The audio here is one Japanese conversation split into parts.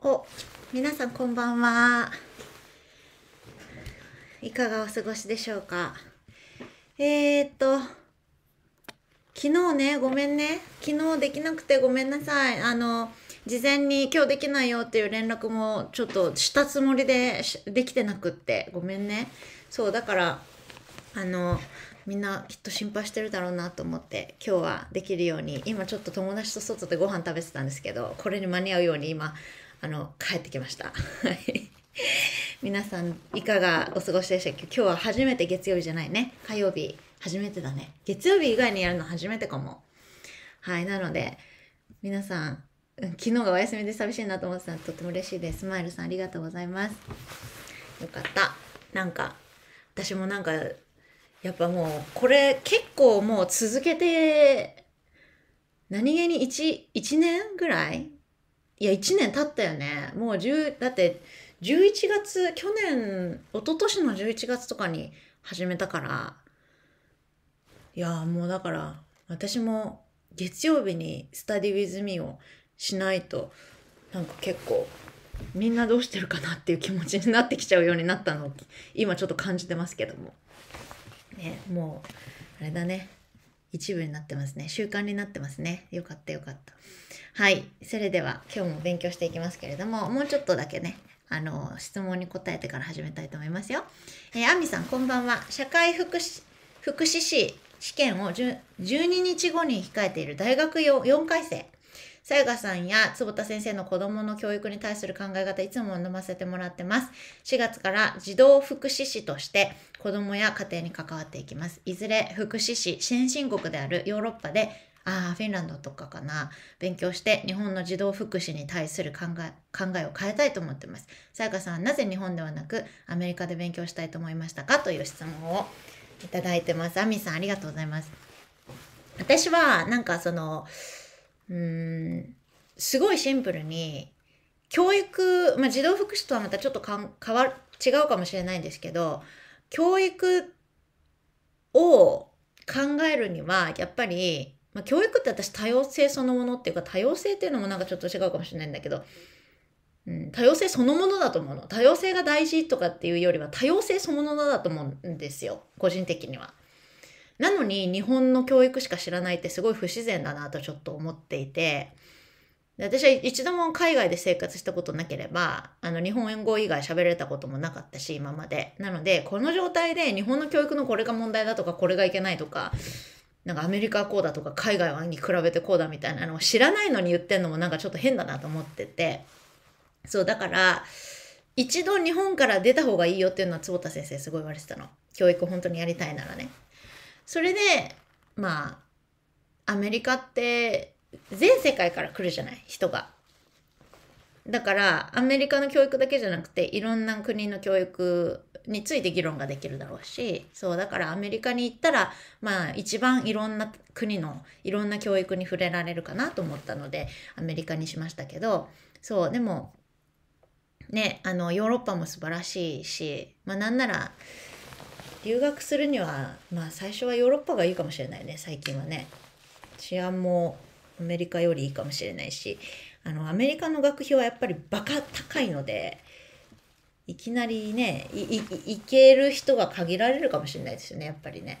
お、皆さんこんばんは。いかがお過ごしでしょうか。えー、っと、昨日ね、ごめんね。昨日できなくてごめんなさい。あの、事前に今日できないよっていう連絡もちょっとしたつもりでできてなくってごめんね。そう、だから、あの、みんなきっと心配してるだろうなと思って今日はできるように今ちょっと友達と外でご飯食べてたんですけどこれに間に合うように今あの、帰ってきました。はい。皆さん、いかがお過ごしでしたっけ今日は初めて月曜日じゃないね。火曜日、初めてだね。月曜日以外にやるの初めてかも。はい。なので、皆さん、昨日がお休みで寂しいなと思ってたのとても嬉しいです。スマイルさん、ありがとうございます。よかった。なんか、私もなんか、やっぱもう、これ結構もう続けて、何気に1、1年ぐらいいや、1年経ったよね。もう10、だって、11月、去年、一昨年の11月とかに始めたから、いや、もうだから、私も月曜日にスタディウィズミーをしないと、なんか結構、みんなどうしてるかなっていう気持ちになってきちゃうようになったのを、今ちょっと感じてますけども。ね、もう、あれだね。一部になってますね。習慣になってますね。よかったよかった。はい。それでは今日も勉強していきますけれども、もうちょっとだけね、あの、質問に答えてから始めたいと思いますよ。えー、あみさん、こんばんは。社会福祉、福祉士試験を12日後に控えている大学4回生。さやかさんや坪田先生の子供の教育に対する考え方いつも飲ませてもらってます。4月から児童福祉士として子供や家庭に関わっていきます。いずれ福祉士、先進国であるヨーロッパでああ、フィンランドとかかな。勉強して日本の児童福祉に対する考え、考えを変えたいと思ってます。さやかさんはなぜ日本ではなくアメリカで勉強したいと思いましたかという質問をいただいてます。アミさんありがとうございます。私はなんかその、うーん、すごいシンプルに、教育、まあ、児童福祉とはまたちょっとか変わる、違うかもしれないんですけど、教育を考えるには、やっぱり、まあ、教育って私多様性そのものっていうか、多様性っていうのもなんかちょっと違うかもしれないんだけど、うん、多様性そのものだと思うの。多様性が大事とかっていうよりは、多様性そのものだと思うんですよ。個人的には。なのに日本の教育しか知らないってすごい不自然だなとちょっと思っていて。私は一度も海外で生活したことなければ、あの、日本語以外喋れたこともなかったし、今まで。なので、この状態で日本の教育のこれが問題だとか、これがいけないとか、なんかアメリカはこうだとか、海外はに比べてこうだみたいなのを知らないのに言ってんのもなんかちょっと変だなと思ってて。そう、だから、一度日本から出た方がいいよっていうのは坪田先生すごい言われてたの。教育本当にやりたいならね。それで、まあ、アメリカって全世界から来るじゃない、人が。だから、アメリカの教育だけじゃなくて、いろんな国の教育について議論ができるだろうし、そう、だからアメリカに行ったら、まあ、一番いろんな国のいろんな教育に触れられるかなと思ったので、アメリカにしましたけど、そう、でも、ね、あの、ヨーロッパも素晴らしいし、まあ、なんなら、留学するにはまあ最初はヨーロッパがいいかもしれないね最近はね治安もアメリカよりいいかもしれないしあのアメリカの学費はやっぱりバカ高いのでいきなりねいける人が限られるかもしれないですよねやっぱりね。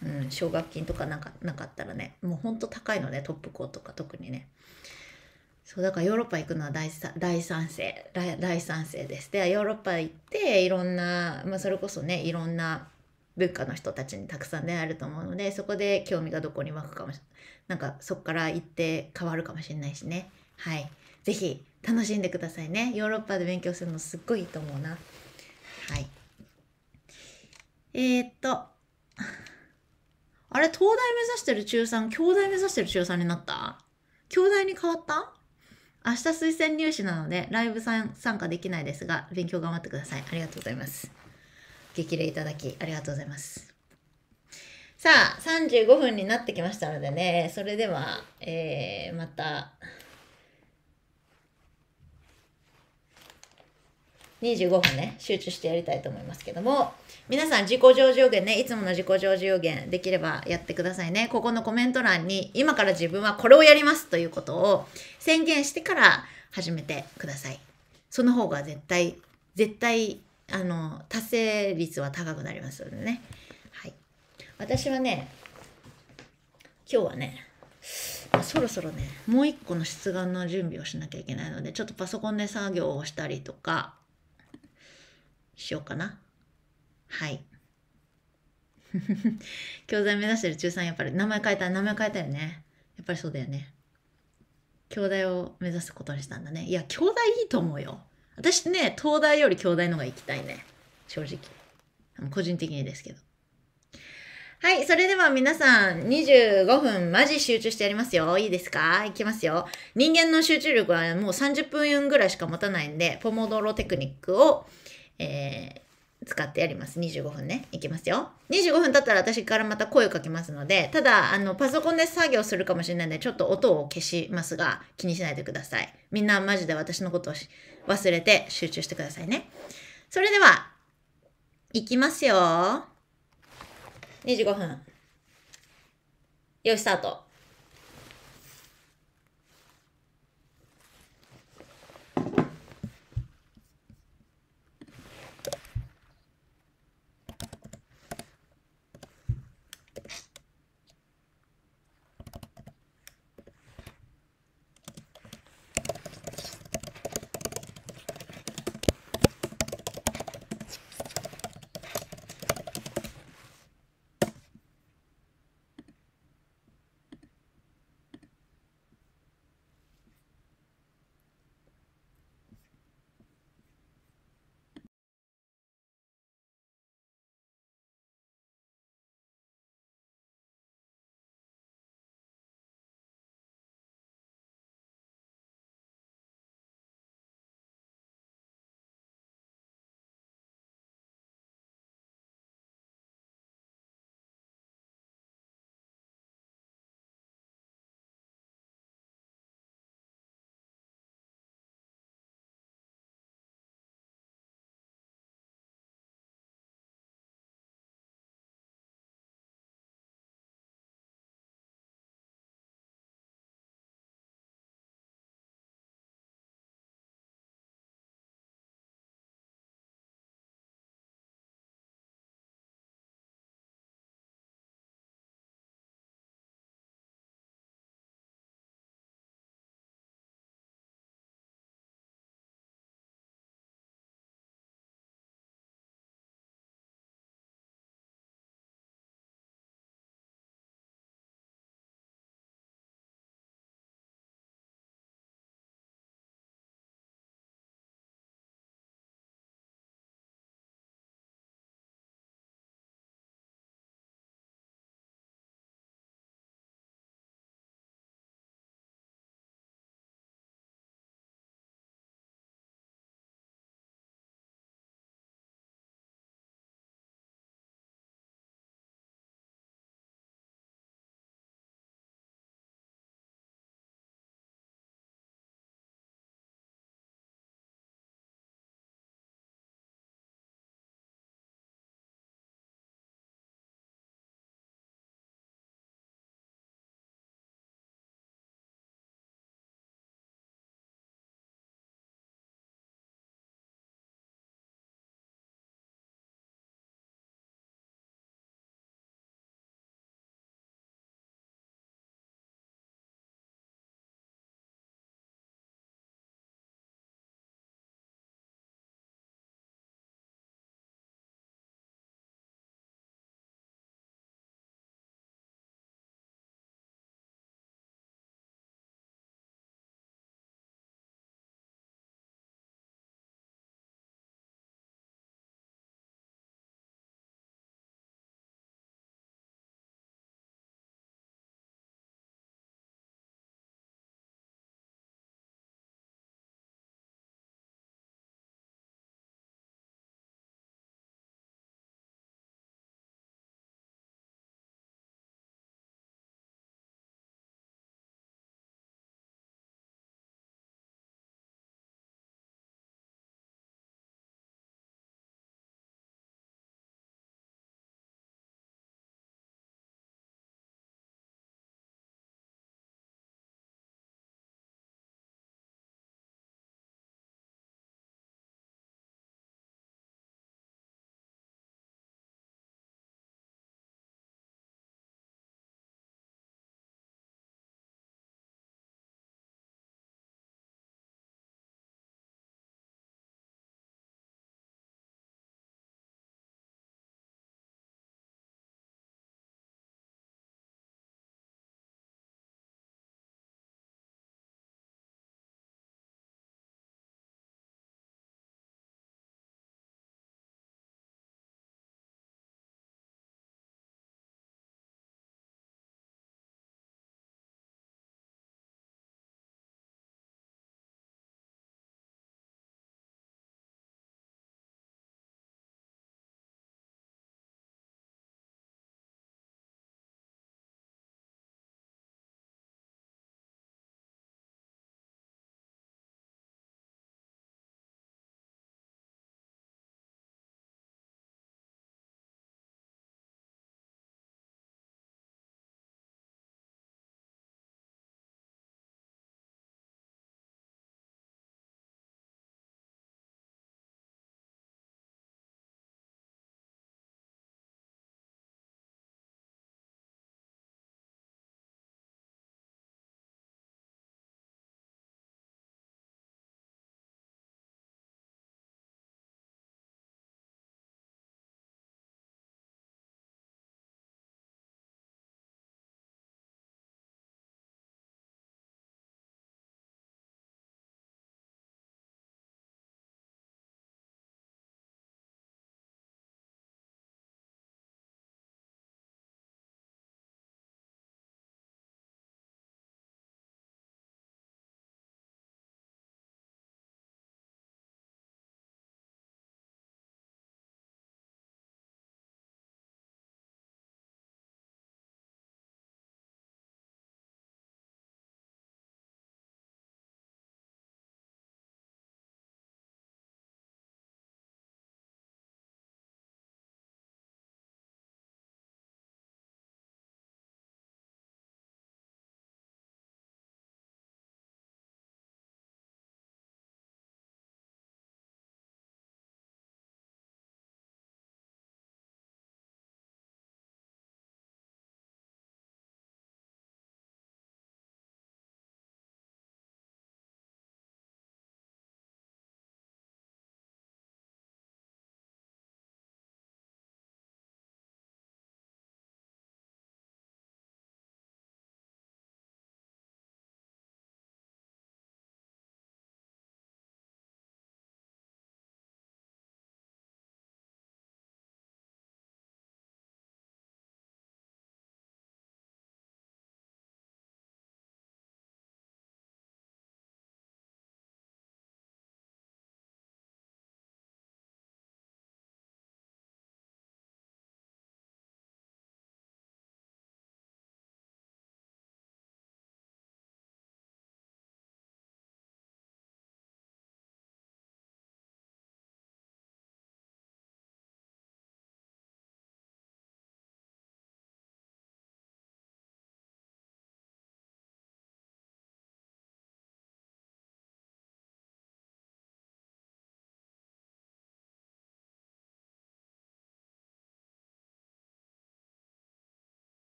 うん、奨学金とかなんかなかったらねもうほんと高いのねトップ校とか特にね。そうだからヨーロッパ行くのは大大賛成大賛成ですでヨーロッパ行っていろんな、まあ、それこそねいろんな文化の人たちにたくさん出会えると思うのでそこで興味がどこに湧くかもしなんかそこから行って変わるかもしれないしねはい是非楽しんでくださいねヨーロッパで勉強するのすっごいいいと思うなはいえー、っとあれ東大目指してる中3京大目指してる中3になった京大に変わった明日推薦入試なので、ライブ参加できないですが、勉強頑張ってください。ありがとうございます。激励いただき、ありがとうございます。さあ、35分になってきましたのでね、それでは、えー、また、25分ね、集中してやりたいと思いますけども、皆さん自己上場限ね、いつもの自己上場限できればやってくださいね。ここのコメント欄に今から自分はこれをやりますということを宣言してから始めてください。その方が絶対、絶対、あの、達成率は高くなりますのでね。はい。私はね、今日はね、そろそろね、もう一個の出願の準備をしなきゃいけないので、ちょっとパソコンで作業をしたりとか、しようかな。はい。教材目指してる中3やっぱり名前変えた名前変えたよねやっぱりそうだよね教材を目指すことにしたんだねいや教材いいと思うよ私ね東大より教材のが行きたいね正直個人的にですけどはいそれでは皆さん25分マジ集中してやりますよいいですかいきますよ人間の集中力はもう30分ぐらいしか持たないんでポモドロテクニックを、えー使ってやります。25分ね。いきますよ。25分経ったら私からまた声をかけますので、ただ、あの、パソコンで作業するかもしれないので、ちょっと音を消しますが、気にしないでください。みんなマジで私のことを忘れて集中してくださいね。それでは、いきますよ。25分。よい、スタート。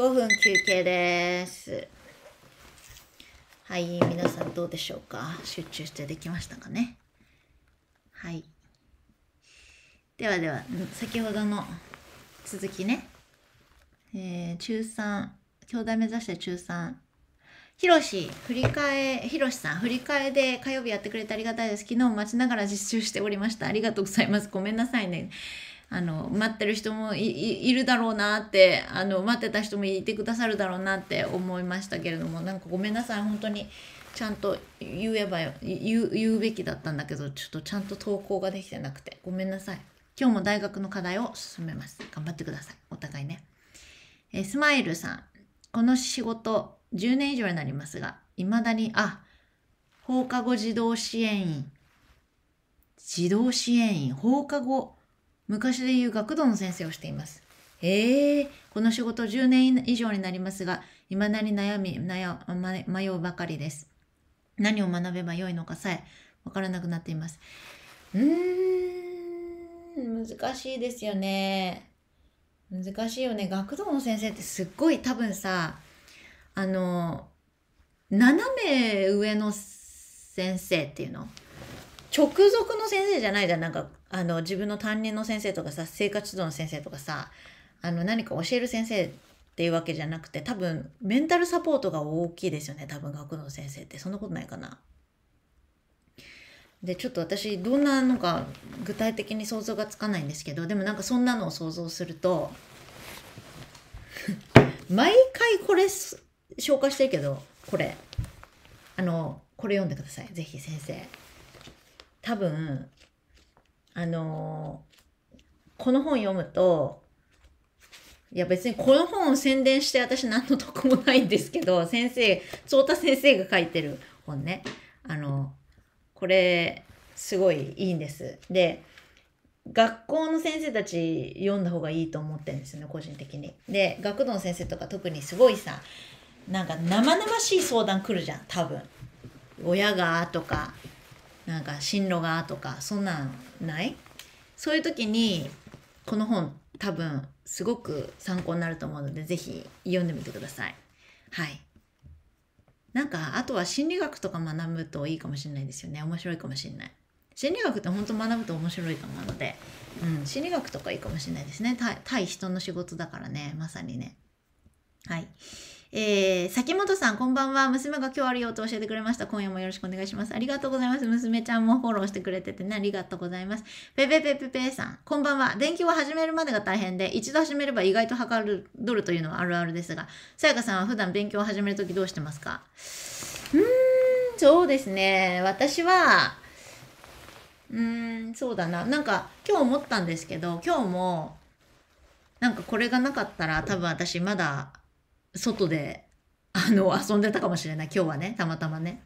5分休憩です。はい、皆さんどうでしょうか集中してできましたかねはい。ではでは、先ほどの続きね。えー、中3、兄弟目指して中3。ひろし、振り替え、ひろしさん、振り替えで火曜日やってくれてありがたいです。昨日待ちながら実習しておりました。ありがとうございます。ごめんなさいね。あの待ってる人もいるだろうなってあの待ってた人もいてくださるだろうなって思いましたけれどもなんかごめんなさい本当にちゃんと言えば言う言うべきだったんだけどちょっとちゃんと投稿ができてなくてごめんなさい今日も大学の課題を進めます頑張ってくださいお互いねえスマイルさんこの仕事10年以上になりますがいまだにあ放課後児童支援員児童支援員放課後昔でいう学童の先生をしています。へえこの仕事10年以上になりますが、未だに悩み、悩迷うばかりです。何を学べばよいのかさえ分からなくなっています。うーん、難しいですよね。難しいよね。学童の先生ってすっごい多分さ、あの、斜め上の先生っていうの直属の先生じゃないじゃん。なんかあの自分の担任の先生とかさ生活指導の先生とかさあの何か教える先生っていうわけじゃなくて多分メンタルサポートが大きいですよね多分学童先生ってそんなことないかな。でちょっと私どんなのか具体的に想像がつかないんですけどでもなんかそんなのを想像すると 毎回これ消化してるけどこれあのこれ読んでください是非先生多分あのこの本読むと、いや別にこの本を宣伝して私何の得もないんですけど、先生、聡田先生が書いてる本ね。あの、これ、すごいいいんです。で、学校の先生たち読んだ方がいいと思ってるんですよね、個人的に。で、学童の先生とか特にすごいさ、なんか生々しい相談来るじゃん、多分。親がとか、なんか進路がとかそんなんないそういう時にこの本多分すごく参考になると思うので是非読んでみてください。はい。なんかあとは心理学とか学ぶといいかもしれないですよね面白いかもしれない。心理学って本当学ぶと面白いと思うので、うん、心理学とかいいかもしれないですね対人の仕事だからねまさにね。はい。えー、崎本さん、こんばんは。娘が今日あるよと教えてくれました。今夜もよろしくお願いします。ありがとうございます。娘ちゃんもフォローしてくれててね、ありがとうございます。ペペペペペさん、こんばんは。勉強を始めるまでが大変で、一度始めれば意外とはかる、どるというのはあるあるですが、さやかさんは普段勉強を始めるときどうしてますかうーん、そうですね。私は、うーん、そうだな。なんか、今日思ったんですけど、今日も、なんかこれがなかったら多分私まだ外で、あの、遊んでたかもしれない。今日はね、たまたまね。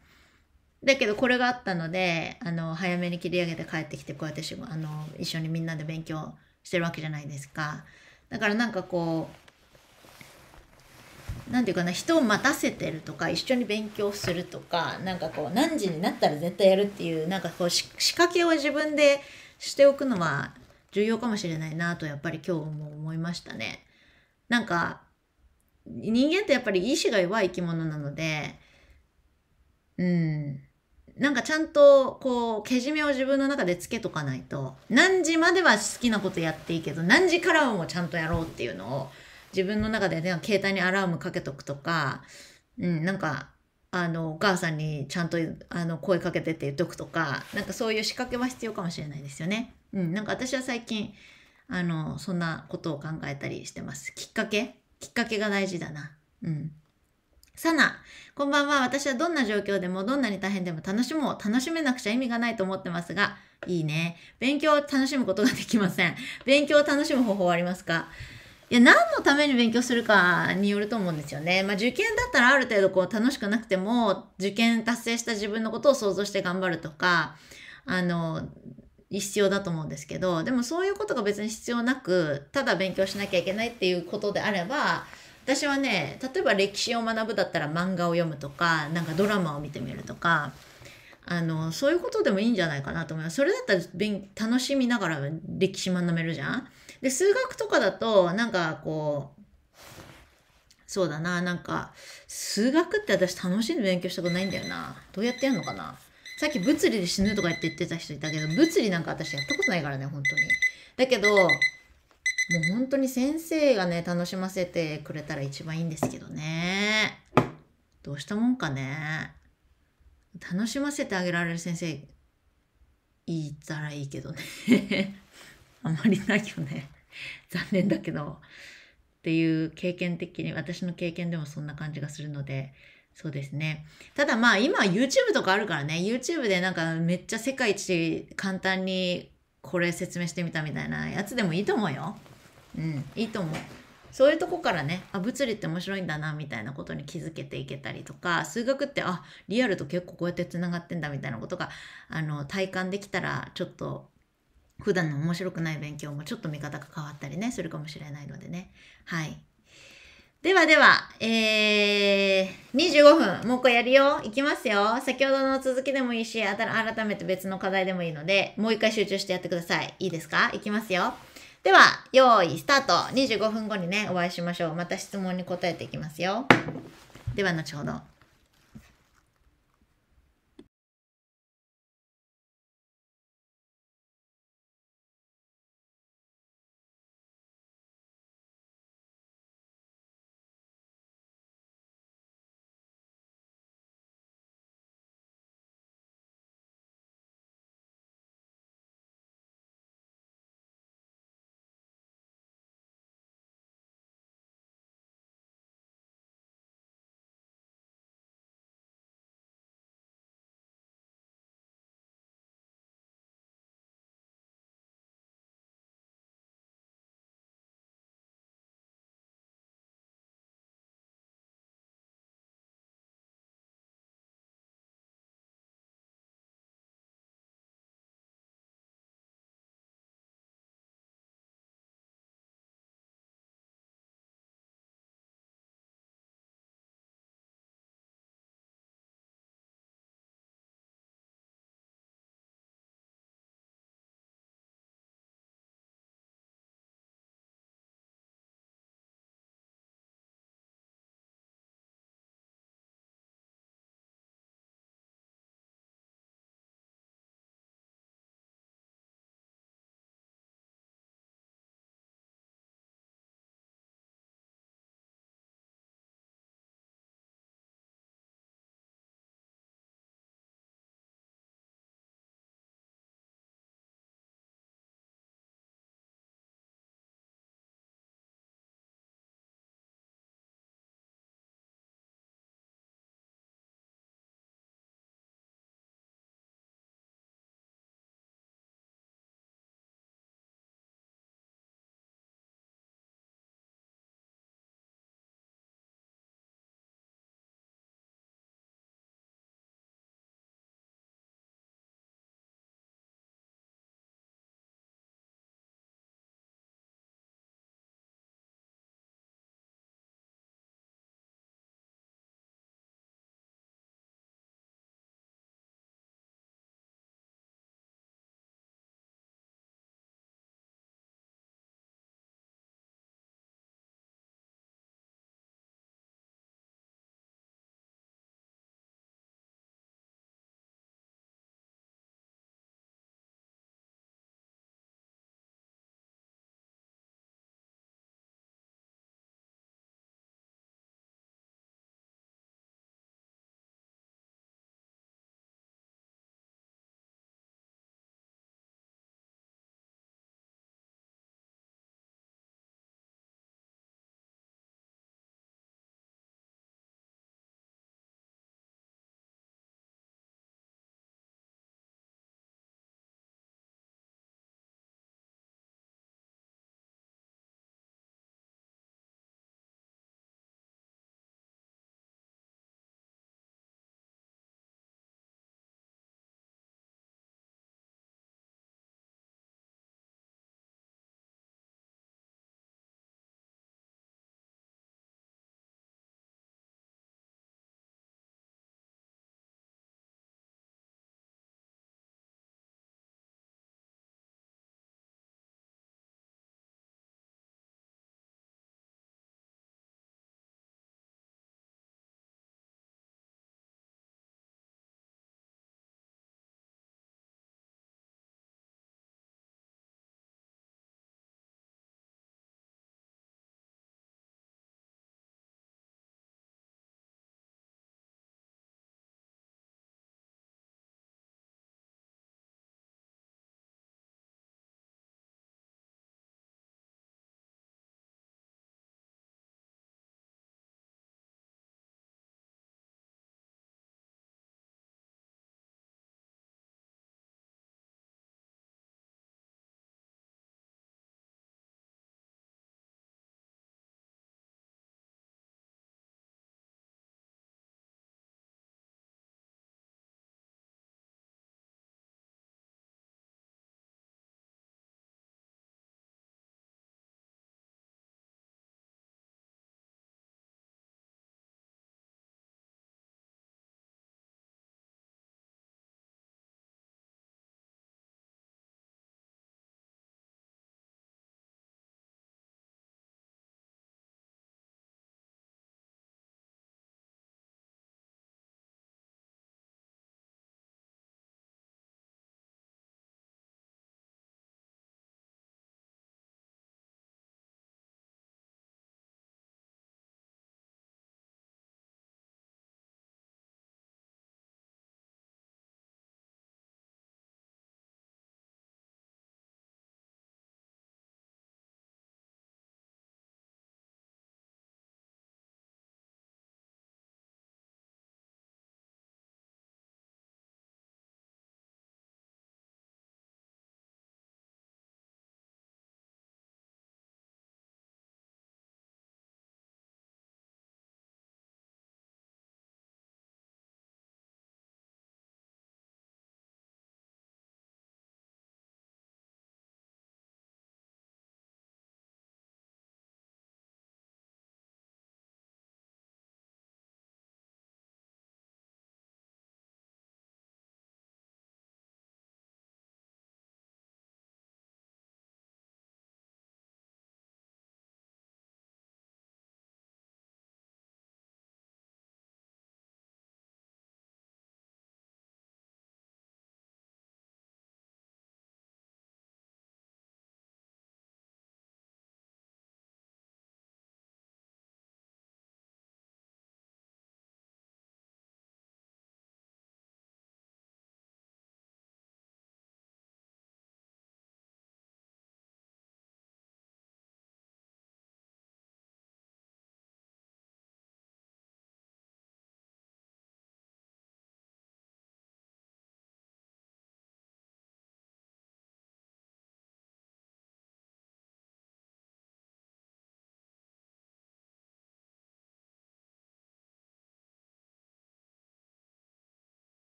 だけどこれがあったので、あの、早めに切り上げて帰ってきて、こうやってし、あの、一緒にみんなで勉強してるわけじゃないですか。だからなんかこう、なんていうかな、人を待たせてるとか、一緒に勉強するとか、なんかこう、何時になったら絶対やるっていう、なんかこう、仕掛けを自分でしておくのは重要かもしれないなと、やっぱり今日も思いましたね。なんか、人間ってやっぱり意志が弱い生き物なので、うん。なんかちゃんと、こう、けじめを自分の中でつけとかないと、何時までは好きなことやっていいけど、何時からもちゃんとやろうっていうのを、自分の中で、ね、携帯にアラームかけとくとか、うん、なんか、あの、お母さんにちゃんと、あの、声かけてって言っとくとか、なんかそういう仕掛けは必要かもしれないですよね。うん、なんか私は最近、あの、そんなことを考えたりしてます。きっかけきっかけが大事だな。うん。サナ、こんばんは。私はどんな状況でもどんなに大変でも楽しもう。楽しめなくちゃ意味がないと思ってますが、いいね。勉強を楽しむことができません。勉強を楽しむ方法はありますかいや、何のために勉強するかによると思うんですよね。まあ、受験だったらある程度こう楽しくなくても、受験達成した自分のことを想像して頑張るとか、あの、必要だと思うんですけどでもそういうことが別に必要なくただ勉強しなきゃいけないっていうことであれば私はね例えば歴史を学ぶだったら漫画を読むとかなんかドラマを見てみるとかあのそういうことでもいいんじゃないかなと思いますそれだったら楽しみながら歴史学べるじゃん。で数学とかだとなんかこうそうだななんか数学って私楽しんで勉強したことないんだよなどうやってやるのかなさっき物理で死ぬとか言って言ってた人いたけど、物理なんか私やったことないからね、本当に。だけど、もう本当に先生がね、楽しませてくれたら一番いいんですけどね。どうしたもんかね。楽しませてあげられる先生、いたらいいけどね。あまりないよね。残念だけど。っていう経験的に、私の経験でもそんな感じがするので、そうですね。ただまあ今 YouTube とかあるからね、YouTube でなんかめっちゃ世界一簡単にこれ説明してみたみたいなやつでもいいと思うよ。うん、いいと思う。そういうとこからね、あ、物理って面白いんだな、みたいなことに気づけていけたりとか、数学って、あ、リアルと結構こうやって繋がってんだ、みたいなことが、あの、体感できたら、ちょっと普段の面白くない勉強もちょっと見方が変わったりねするかもしれないのでねはいではでは、えー、25分、もう一回やるよ。いきますよ。先ほどの続きでもいいし、改めて別の課題でもいいので、もう一回集中してやってください。いいですかいきますよ。では、用意、スタート。25分後にね、お会いしましょう。また質問に答えていきますよ。では、後ほど。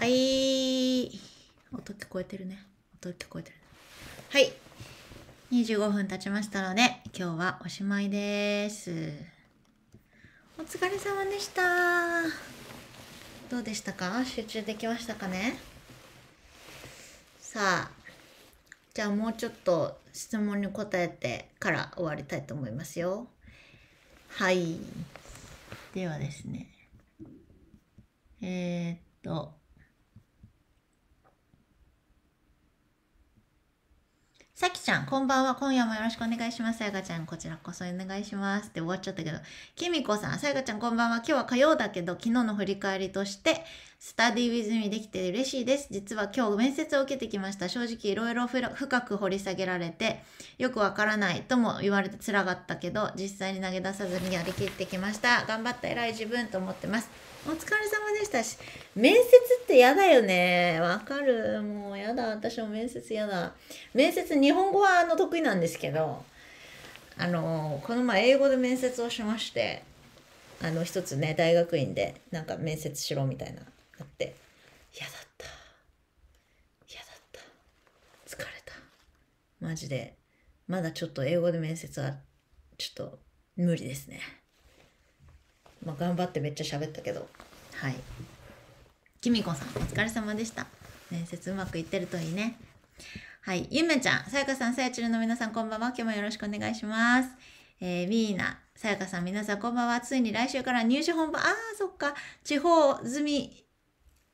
はい。音聞こえてるね。音聞こえてる、ね、はい。25分経ちましたので、今日はおしまいです。お疲れ様でした。どうでしたか集中できましたかねさあ、じゃあもうちょっと質問に答えてから終わりたいと思いますよ。はい。ではですね。えー、っと。さきちゃん、こんばんは。今夜もよろしくお願いします。さやかちゃん、こちらこそお願いします。って終わっちゃったけど。きみこさん、さやかちゃん、こんばんは。今日は火曜だけど、昨日の振り返りとして、スタディウィズミできて嬉しいです。実は今日面接を受けてきました。正直いろいろ深く掘り下げられて、よくわからないとも言われて辛かったけど、実際に投げ出さずにやりきってきました。頑張った偉い自分と思ってます。お疲れ様でしたし面接って嫌だよねわかるもう嫌だ私も面接嫌だ面接日本語はあの得意なんですけどあのこの前英語で面接をしましてあの一つね大学院でなんか面接しろみたいなあって嫌だった嫌だった疲れたマジでまだちょっと英語で面接はちょっと無理ですね。まあ、頑張ってめっちゃ喋ったけどはいきみこさんお疲れ様でした面接うまくいってるといいねはいゆめちゃんさやかさんさやちるの皆さんこんばんは今日もよろしくお願いしますえー、ミーナさやかさん皆さんこんばんはついに来週から入試本番あーそっか地方済み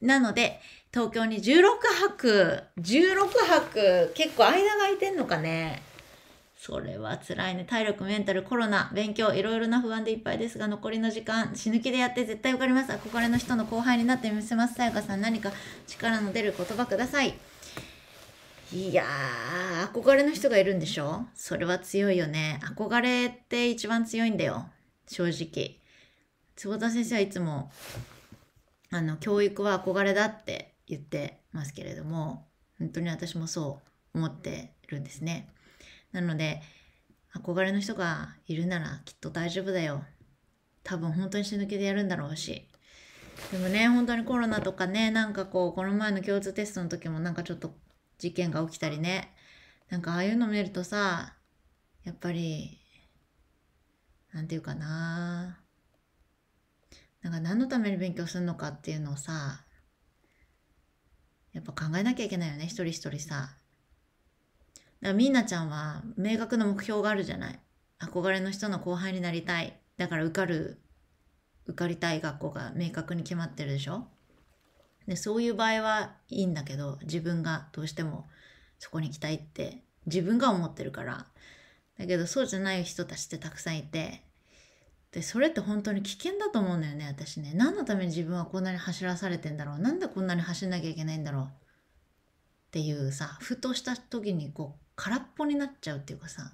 なので東京に16泊16泊結構間が空いてんのかねそれは辛いね。体力、メンタル、コロナ、勉強、いろいろな不安でいっぱいですが、残りの時間、死ぬ気でやって絶対受かります。憧れの人の後輩になってみせます。さやかさん、何か力の出る言葉ください。いやー、憧れの人がいるんでしょそれは強いよね。憧れって一番強いんだよ。正直。坪田先生はいつも、あの、教育は憧れだって言ってますけれども、本当に私もそう思ってるんですね。なので、憧れの人がいるならきっと大丈夫だよ。多分本当に死ぬ気でやるんだろうし。でもね、本当にコロナとかね、なんかこう、この前の共通テストの時もなんかちょっと事件が起きたりね、なんかああいうの見るとさ、やっぱり、なんていうかななんか何のために勉強するのかっていうのをさ、やっぱ考えなきゃいけないよね、一人一人さ。みーなちゃんは明確な目標があるじゃない。憧れの人の後輩になりたい。だから受かる、受かりたい学校が明確に決まってるでしょでそういう場合はいいんだけど、自分がどうしてもそこに行きたいって自分が思ってるから。だけどそうじゃない人たちってたくさんいて、でそれって本当に危険だと思うのよね私ね何のために自分はこんなに走らされてんだろうなんでこんなに走んなきゃいけないんだろうっていうさふとした時にこう空っぽになっちゃうっていうかさ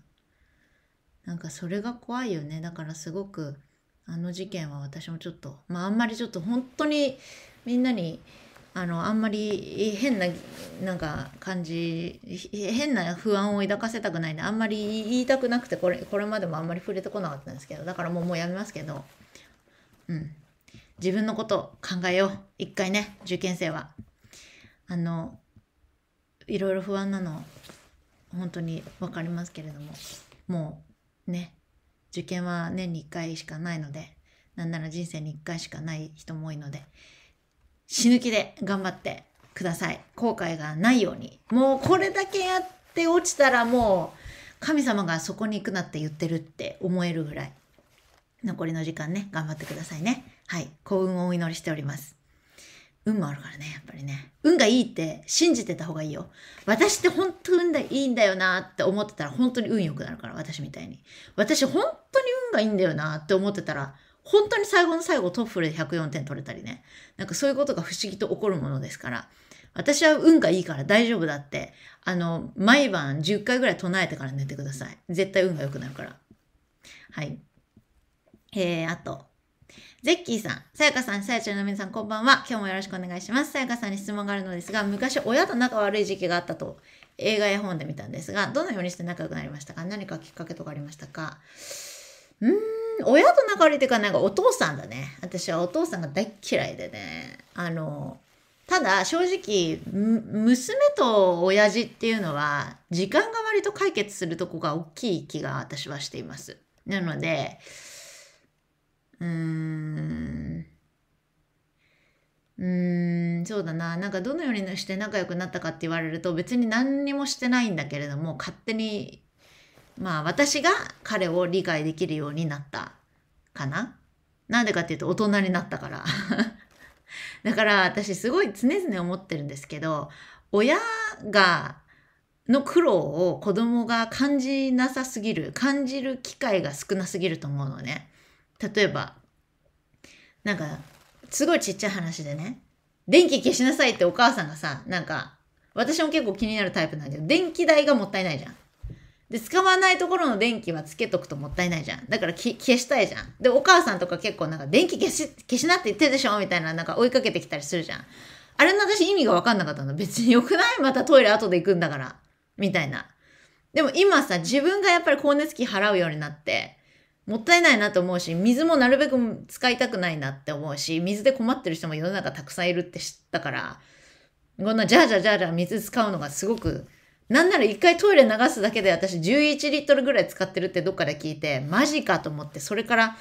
なんかそれが怖いよねだからすごくあの事件は私もちょっとまああんまりちょっと本当にみんなにあのあんまり変ななんか感じ変な不安を抱かせたくないんであんまり言いたくなくてこれこれまでもあんまり触れてこなかったんですけどだからもうもうやめますけどうん自分のこと考えよう一回ね受験生はあのいろいろ不安なの本当に分かりますけれどももうね受験は年に1回しかないのでなんなら人生に1回しかない人も多いので死ぬ気で頑張ってください後悔がないようにもうこれだけやって落ちたらもう神様がそこに行くなって言ってるって思えるぐらい残りの時間ね頑張ってくださいねはい幸運をお祈りしております運もあるからね、やっぱりね。運がいいって信じてた方がいいよ。私って本当運がいいんだよなって思ってたら本当に運良くなるから、私みたいに。私本当に運がいいんだよなって思ってたら、本当に最後の最後トップで104点取れたりね。なんかそういうことが不思議と起こるものですから。私は運がいいから大丈夫だって、あの、毎晩10回ぐらい唱えてから寝てください。絶対運が良くなるから。はい。えー、あと、ゼッキーさん、さやかさん、さやちゃんの皆さん、こんばんは。今日もよろしくお願いします。さやかさんに質問があるのですが、昔親と仲悪い時期があったと映画や本で見たんですが、どのようにして仲良くなりましたか何かきっかけとかありましたかうーん、親と仲悪いっていうか、なんかお父さんだね。私はお父さんが大嫌いでね。あの、ただ正直娘と親父っていうのは時間が割と解決するとこが大きい気が私はしています。なのでうーん。そうだな。なんかどのようにして仲良くなったかって言われると別に何にもしてないんだけれども、勝手に、まあ私が彼を理解できるようになったかな。なんでかっていうと大人になったから。だから私すごい常々思ってるんですけど、親がの苦労を子供が感じなさすぎる、感じる機会が少なすぎると思うのね。例えばなんか、すごいちっちゃい話でね、電気消しなさいってお母さんがさ、なんか、私も結構気になるタイプなんだけど、電気代がもったいないじゃん。で、使わないところの電気はつけとくともったいないじゃん。だから消したいじゃん。で、お母さんとか結構なんか、電気消し、消しなって言ってるでしょみたいな、なんか追いかけてきたりするじゃん。あれの私意味がわかんなかったの。別に良くないまたトイレ後で行くんだから。みたいな。でも今さ、自分がやっぱり光熱費払うようになって、もったいないなと思うし、水もなるべく使いたくないなって思うし、水で困ってる人も世の中たくさんいるって知ったから、こんなじゃあじゃあじゃあじゃあ水使うのがすごく、なんなら一回トイレ流すだけで私11リットルぐらい使ってるってどっかで聞いて、マジかと思って、それから、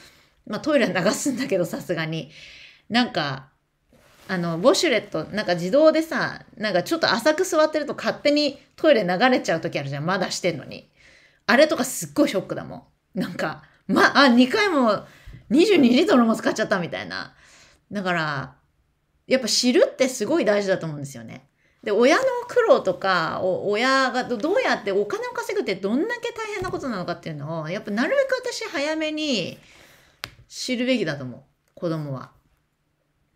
まあトイレ流すんだけどさすがに。なんか、あの、ウォシュレット、なんか自動でさ、なんかちょっと浅く座ってると勝手にトイレ流れちゃう時あるじゃん。まだしてんのに。あれとかすっごいショックだもん。なんか、まあ、2回も22リットルも使っちゃったみたいな。だから、やっぱ知るってすごい大事だと思うんですよね。で、親の苦労とか、親がどうやってお金を稼ぐってどんだけ大変なことなのかっていうのを、やっぱなるべく私早めに知るべきだと思う。子供は。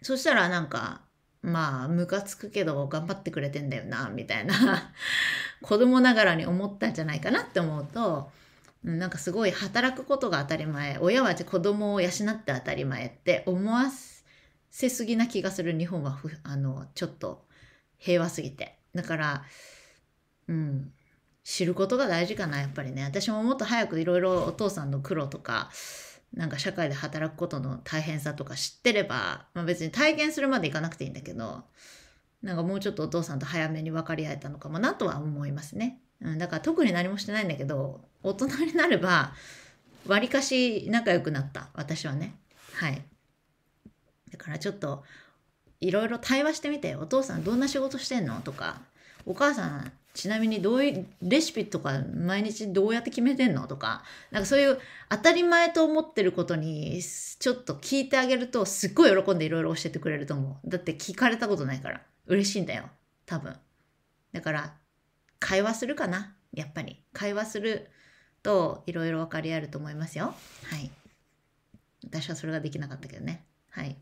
そしたらなんか、まあ、ムカつくけど頑張ってくれてんだよな、みたいな、子供ながらに思ったんじゃないかなって思うと、なんかすごい働くことが当たり前親は子供を養って当たり前って思わせすぎな気がする日本はあのちょっと平和すぎてだからうん知ることが大事かなやっぱりね私ももっと早くいろいろお父さんの苦労とかなんか社会で働くことの大変さとか知ってれば、まあ、別に体験するまでいかなくていいんだけどなんかもうちょっとお父さんと早めに分かり合えたのかもなとは思いますね。うん、だから特に何もしてないんだけど大人になればわりかし仲良くなった私はねはいだからちょっといろいろ対話してみてお父さんどんな仕事してんのとかお母さんちなみにどういうレシピとか毎日どうやって決めてんのとかなんかそういう当たり前と思ってることにちょっと聞いてあげるとすっごい喜んでいろいろ教えてくれると思うだって聞かれたことないから嬉しいんだよ多分だから会話するかな。やっぱり。会話するといろいろ分かり合えると思いますよ。はい。私はそれができなかったけどね。はい。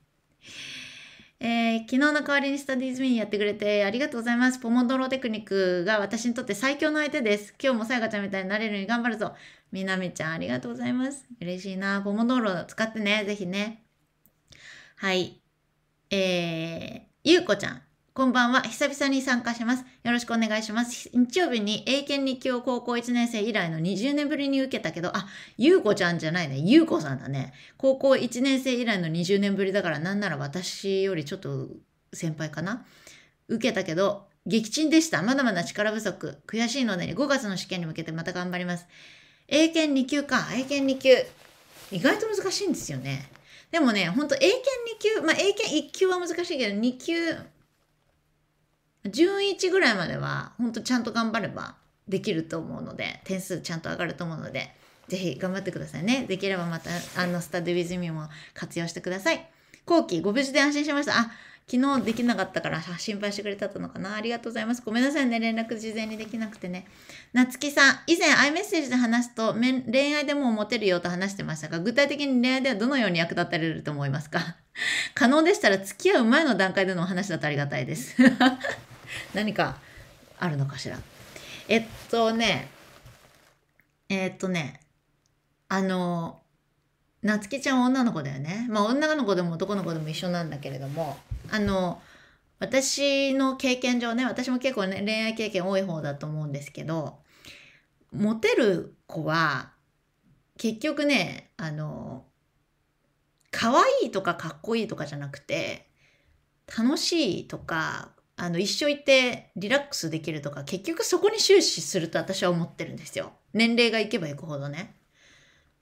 えー、昨日の代わりにスタディーズミーやってくれてありがとうございます。ポモドロテクニックが私にとって最強の相手です。今日もさやかちゃんみたいになれるように頑張るぞ。みなみちゃんありがとうございます。嬉しいな。ポモドロ使ってね、ぜひね。はい。えー、ゆうこちゃん。こんばんは。久々に参加します。よろしくお願いします。日曜日に英検2級を高校1年生以来の20年ぶりに受けたけど、あ、ゆうこちゃんじゃないね。ゆうこさんだね。高校1年生以来の20年ぶりだから、なんなら私よりちょっと先輩かな。受けたけど、撃沈でした。まだまだ力不足。悔しいので、5月の試験に向けてまた頑張ります。英検2級か。英検2級。意外と難しいんですよね。でもね、ほんと英検2級、まあ英検1級は難しいけど、2級、11ぐらいまでは、ほんとちゃんと頑張ればできると思うので、点数ちゃんと上がると思うので、ぜひ頑張ってくださいね。できればまた、あの、スタディウィズミも活用してください。後期、ご無事で安心しました。あ、昨日できなかったから心配してくれたのかなありがとうございます。ごめんなさいね。連絡事前にできなくてね。なつきさん、以前アイメッセージで話すと恋愛でもモテるよと話してましたが、具体的に恋愛ではどのように役立たれると思いますか 可能でしたら付き合う前の段階でのお話だとありがたいです。何かあるのかしら。えっとね、えっとね、あの、なつきちゃんは女の子だよね。まあ女の子でも男の子でも一緒なんだけれども、あの、私の経験上ね、私も結構ね、恋愛経験多い方だと思うんですけど、モテる子は、結局ね、あの、可愛いとかかっこいいとかじゃなくて、楽しいとか、あの、一生いてリラックスできるとか、結局そこに終始すると私は思ってるんですよ。年齢がいけばいくほどね。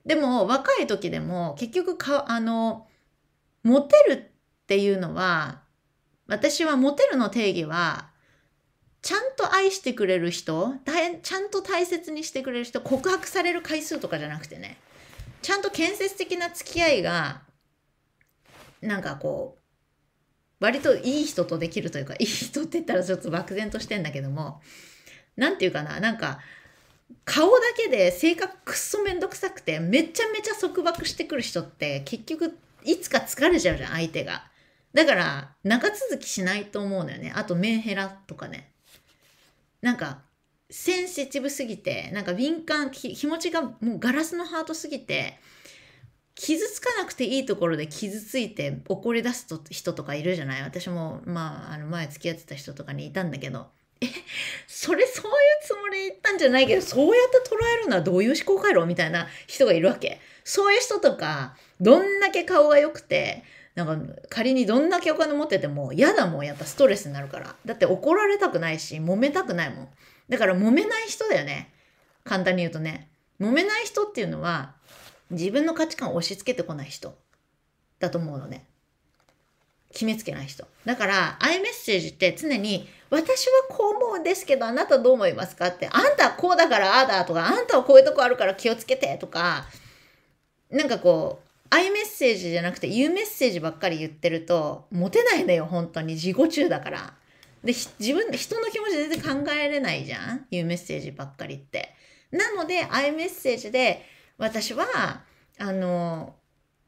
でも、若い時でも、結局か、あの、モテるっていうのは、私はモテるの定義は、ちゃんと愛してくれる人、ちゃんと大切にしてくれる人、告白される回数とかじゃなくてね、ちゃんと建設的な付き合いが、なんかこう、割といい人とできるというかいい人って言ったらちょっと漠然としてんだけども何て言うかななんか顔だけで性格くっそめんどくさくてめちゃめちゃ束縛してくる人って結局いつか疲れちゃうじゃん相手がだから長続きしないと思うのよねあとメンヘラとかねなんかセンシティブすぎてなんか敏感気持ちがもうガラスのハートすぎて傷つかなくていいところで傷ついて怒り出す人とかいるじゃない私も、まあ、あの前付き合ってた人とかにいたんだけど、え、それそういうつもりで言ったんじゃないけど、そうやって捉えるのはどういう思考回路みたいな人がいるわけ。そういう人とか、どんだけ顔が良くて、なんか仮にどんだけお金持ってても嫌だもんやっぱストレスになるからだって怒られたくないし揉めたくないもんだから揉めない人だよね簡単に言うとね揉めない人っていうのは自分の価値観を押し付けてこない人だと思うのね。決めつけない人。だから、アイメッセージって常に、私はこう思うんですけど、あなたどう思いますかって、あんたはこうだからああだとか、あんたはこういうとこあるから気をつけてとか、なんかこう、アイメッセージじゃなくて、言うメッセージばっかり言ってると、モテないのよ、本当に。自己中だから。で、自分、人の気持ち全然考えれないじゃん言うメッセージばっかりって。なので、アイメッセージで、私は、あの、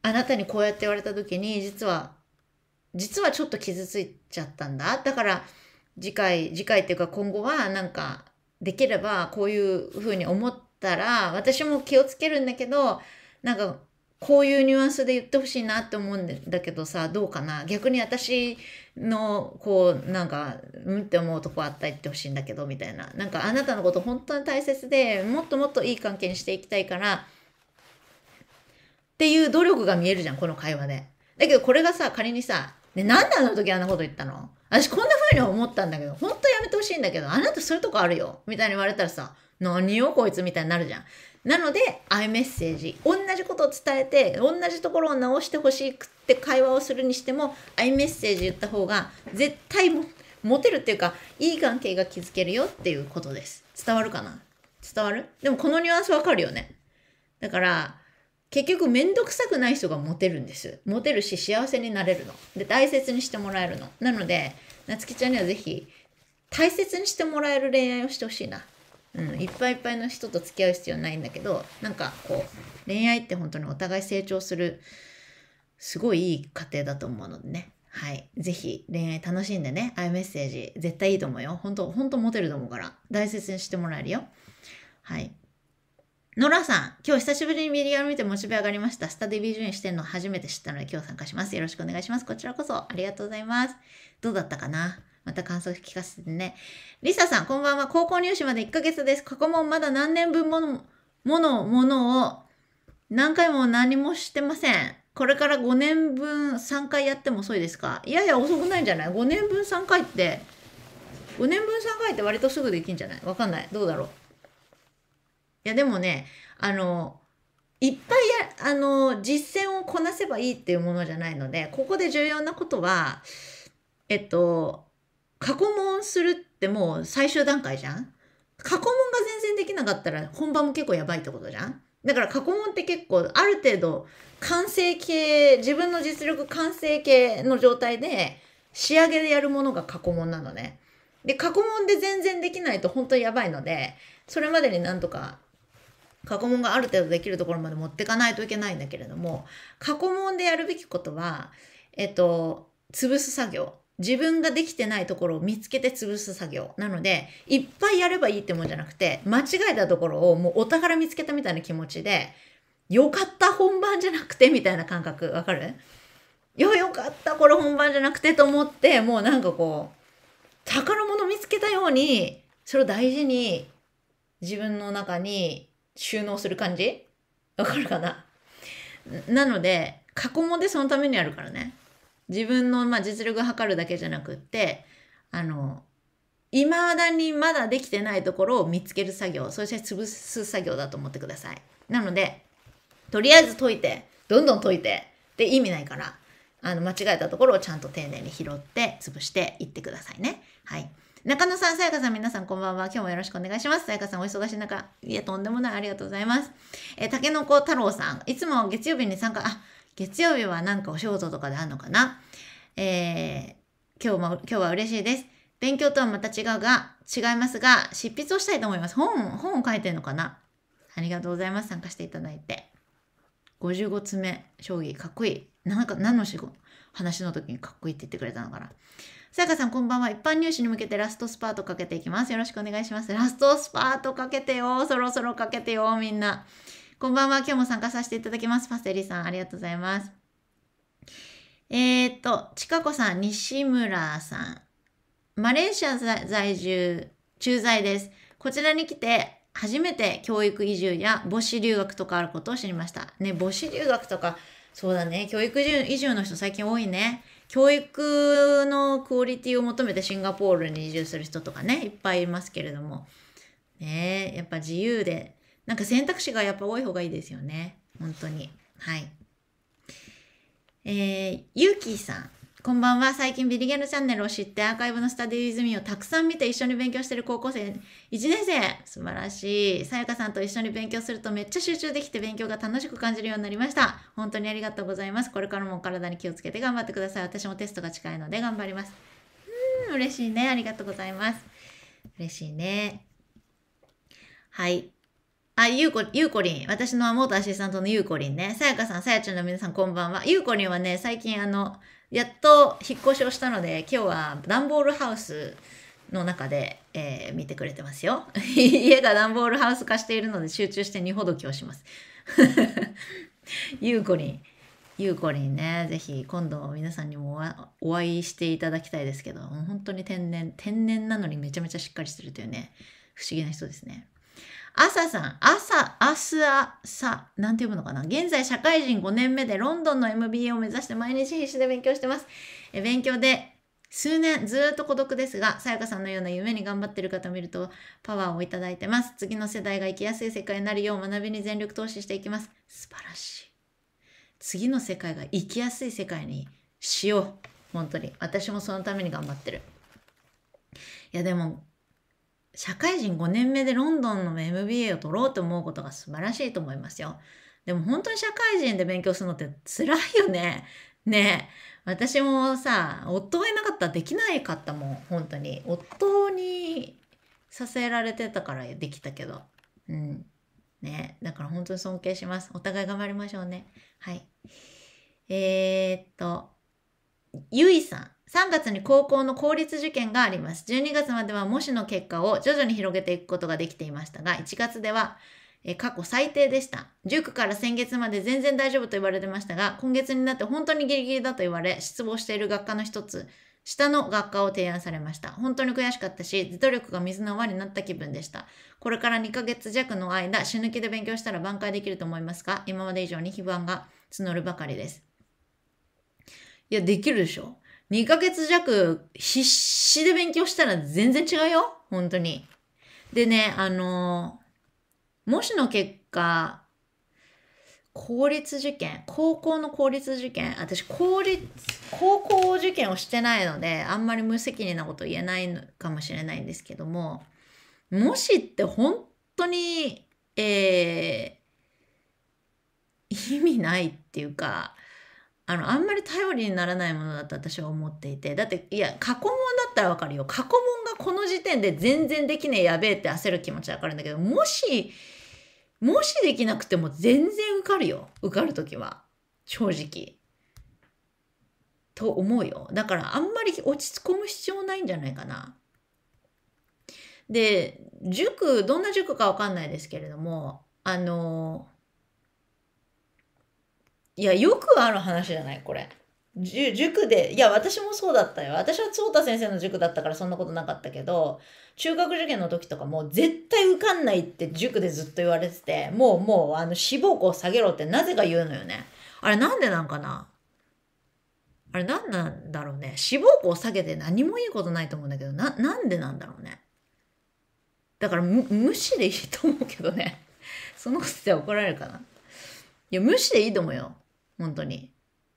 あなたにこうやって言われた時に、実は、実はちょっと傷ついちゃったんだ。だから、次回、次回っていうか今後はなんか、できればこういうふうに思ったら、私も気をつけるんだけど、なんか、こういうニュアンスで言ってほしいなって思うんだけどさ、どうかな。逆に私の、こう、なんか、うんって思うとこあった言ってほしいんだけど、みたいな。なんか、あなたのこと本当に大切で、もっともっといい関係にしていきたいから、っていう努力が見えるじゃん、この会話で。だけどこれがさ、仮にさ、ね、なんであの時あんなこと言ったの私こんな風に思ったんだけど、ほんとやめてほしいんだけど、あなたそういうとこあるよ。みたいに言われたらさ、何よこいつみたいになるじゃん。なので、アイメッセージ。同じことを伝えて、同じところを直してほしくって会話をするにしても、アイメッセージ言った方が、絶対も、モテるっていうか、いい関係が築けるよっていうことです。伝わるかな伝わるでもこのニュアンスわかるよね。だから、結局面倒くさくない人がモテるんです。モテるし幸せになれるの。で、大切にしてもらえるの。なので、なつきちゃんにはぜひ、大切にしてもらえる恋愛をしてほしいな。うん、いっぱいいっぱいの人と付き合う必要ないんだけど、なんかこう、恋愛って本当にお互い成長する、すごいいい過程だと思うのでね。はい。ぜひ恋愛楽しんでね。アイメッセージ絶対いいと思うよ。本当本当モテると思うから。大切にしてもらえるよ。はい。ノラさん、今日久しぶりにビリアル見てモチベ上がりました。スタディビジュンしてるの初めて知ったので今日参加します。よろしくお願いします。こちらこそありがとうございます。どうだったかなまた感想聞かせてね。リサさん、こんばんは。高校入試まで1ヶ月です。ここもまだ何年分もの、もの、ものを何回も何もしてません。これから5年分3回やっても遅いですかいやいや、遅くないんじゃない ?5 年分3回って、5年分3回って割とすぐできんじゃないわかんない。どうだろう。いやでもねあのいっぱいやあの実践をこなせばいいっていうものじゃないのでここで重要なことはえっと過去問するってもう最終段階じゃん過去問が全然できなかったら本番も結構やばいってことじゃんだから過去問って結構ある程度完成形自分の実力完成形の状態で仕上げでやるものが過去問なのね。で過去問で全然できないと本当にやばいのでそれまでになんとか過去問がある程度できるところまで持ってかないといけないんだけれども過去問でやるべきことはえっと潰す作業自分ができてないところを見つけて潰す作業なのでいっぱいやればいいってもんじゃなくて間違えたところをもうお宝見つけたみたいな気持ちでよかった本番じゃなくてみたいな感覚わかるよよかったこれ本番じゃなくてと思ってもうなんかこう宝物見つけたようにそれを大事に自分の中に収納する感じわかるかななので、過去問でそのためにあるからね。自分の、まあ、実力を測るだけじゃなくって、あの、いまだにまだできてないところを見つける作業、そして潰す作業だと思ってください。なので、とりあえず解いて、どんどん解いてって意味ないから、あの、間違えたところをちゃんと丁寧に拾って、潰していってくださいね。はい。中野さん、さやかさん、皆さんこんばんは。今日もよろしくお願いします。さやかさん、お忙しい中、いや、とんでもない。ありがとうございます。えー、たけのこ太郎さん、いつも月曜日に参加、あ、月曜日はなんかお仕事とかであるのかな。えー、今日も、今日は嬉しいです。勉強とはまた違うが、違いますが、執筆をしたいと思います。本、本を書いてるのかなありがとうございます。参加していただいて。55つ目、将棋、かっこいい。なんか、何の話の時にかっこいいって言ってくれたのかな。さやかさんこんばんは。一般入試に向けてラストスパートかけていきます。よろしくお願いします。ラストスパートかけてよ。そろそろかけてよ、みんな。こんばんは。今日も参加させていただきます。パセリさん、ありがとうございます。えー、っと、ちかこさん、西村さん。マレーシア在住、駐在です。こちらに来て、初めて教育移住や母子留学とかあることを知りました。ね、母子留学とか、そうだね、教育移住の人最近多いね。教育のクオリティを求めてシンガポールに移住する人とかね、いっぱいいますけれども、ねやっぱ自由で、なんか選択肢がやっぱ多い方がいいですよね。本当に。はい。えー、ゆうきーさん。こんばんは。最近ビリゲルチャンネルを知ってアーカイブのスタディーズミーをたくさん見て一緒に勉強してる高校生1年生。素晴らしい。さやかさんと一緒に勉強するとめっちゃ集中できて勉強が楽しく感じるようになりました。本当にありがとうございます。これからもお体に気をつけて頑張ってください。私もテストが近いので頑張ります。うん、嬉しいね。ありがとうございます。嬉しいね。はい。あ、ゆうこ、ゆうこりん。私の元アシスタントのゆうこりんね。さやかさん、さやちゃんの皆さんこんばんは。ゆうこりんはね、最近あの、やっと引っ越しをしたので、今日は段ボールハウスの中で、えー、見てくれてますよ。家が段ボールハウス化しているので集中して荷ほどきをします。ゆうこりん。ゆうこりんね、ぜひ今度皆さんにもお会いしていただきたいですけど、本当に天然、天然なのにめちゃめちゃしっかりしてるというね、不思議な人ですね。朝さん、朝、明日、朝、なんて読むのかな現在社会人5年目でロンドンの MBA を目指して毎日必死で勉強してます。え勉強で数年ずっと孤独ですが、さやかさんのような夢に頑張ってる方を見るとパワーをいただいてます。次の世代が生きやすい世界になるよう学びに全力投資していきます。素晴らしい。次の世界が生きやすい世界にしよう。本当に。私もそのために頑張ってる。いやでも社会人5年目でロンドンの MBA を取ろうと思うことが素晴らしいと思いますよ。でも本当に社会人で勉強するのって辛いよね。ねえ。私もさ、夫がいなかったらできないかったもん、本当に。夫にさせられてたからできたけど。うん。ねだから本当に尊敬します。お互い頑張りましょうね。はい。えー、っと、ゆいさん。3月に高校の公立受験があります。12月までは模試の結果を徐々に広げていくことができていましたが、1月では過去最低でした。塾から先月まで全然大丈夫と言われてましたが、今月になって本当にギリギリだと言われ、失望している学科の一つ、下の学科を提案されました。本当に悔しかったし、努力が水の泡になった気分でした。これから2ヶ月弱の間、死ぬ気で勉強したら挽回できると思いますが、今まで以上に非番が募るばかりです。いや、できるでしょ2ヶ月弱必死で勉強したら全然違うよ。本当に。でね、あのもしの結果、公立受験、高校の公立受験、私、公立、高校受験をしてないので、あんまり無責任なこと言えないのかもしれないんですけども、もしって本当に、えー、意味ないっていうか、あの、あんまり頼りにならないものだと私は思っていて、だって、いや、過去問だったらわかるよ。過去問がこの時点で全然できねえ、やべえって焦る気持ちわかるんだけど、もし、もしできなくても全然受かるよ。受かるときは。正直。と思うよ。だからあんまり落ち込む必要ないんじゃないかな。で、塾、どんな塾かわかんないですけれども、あの、いやよくある話じゃないこれ塾でいや私もそうだったよ私は坪田先生の塾だったからそんなことなかったけど中学受験の時とかもう絶対受かんないって塾でずっと言われててもうもうあの志望校下げろってなぜか言うのよねあれなんでなんかなあれ何なんだろうね志望校下げて何もいいことないと思うんだけどななんでなんだろうねだから無視でいいと思うけどねその癖と怒られるかないや無視でいいと思うよ本当に。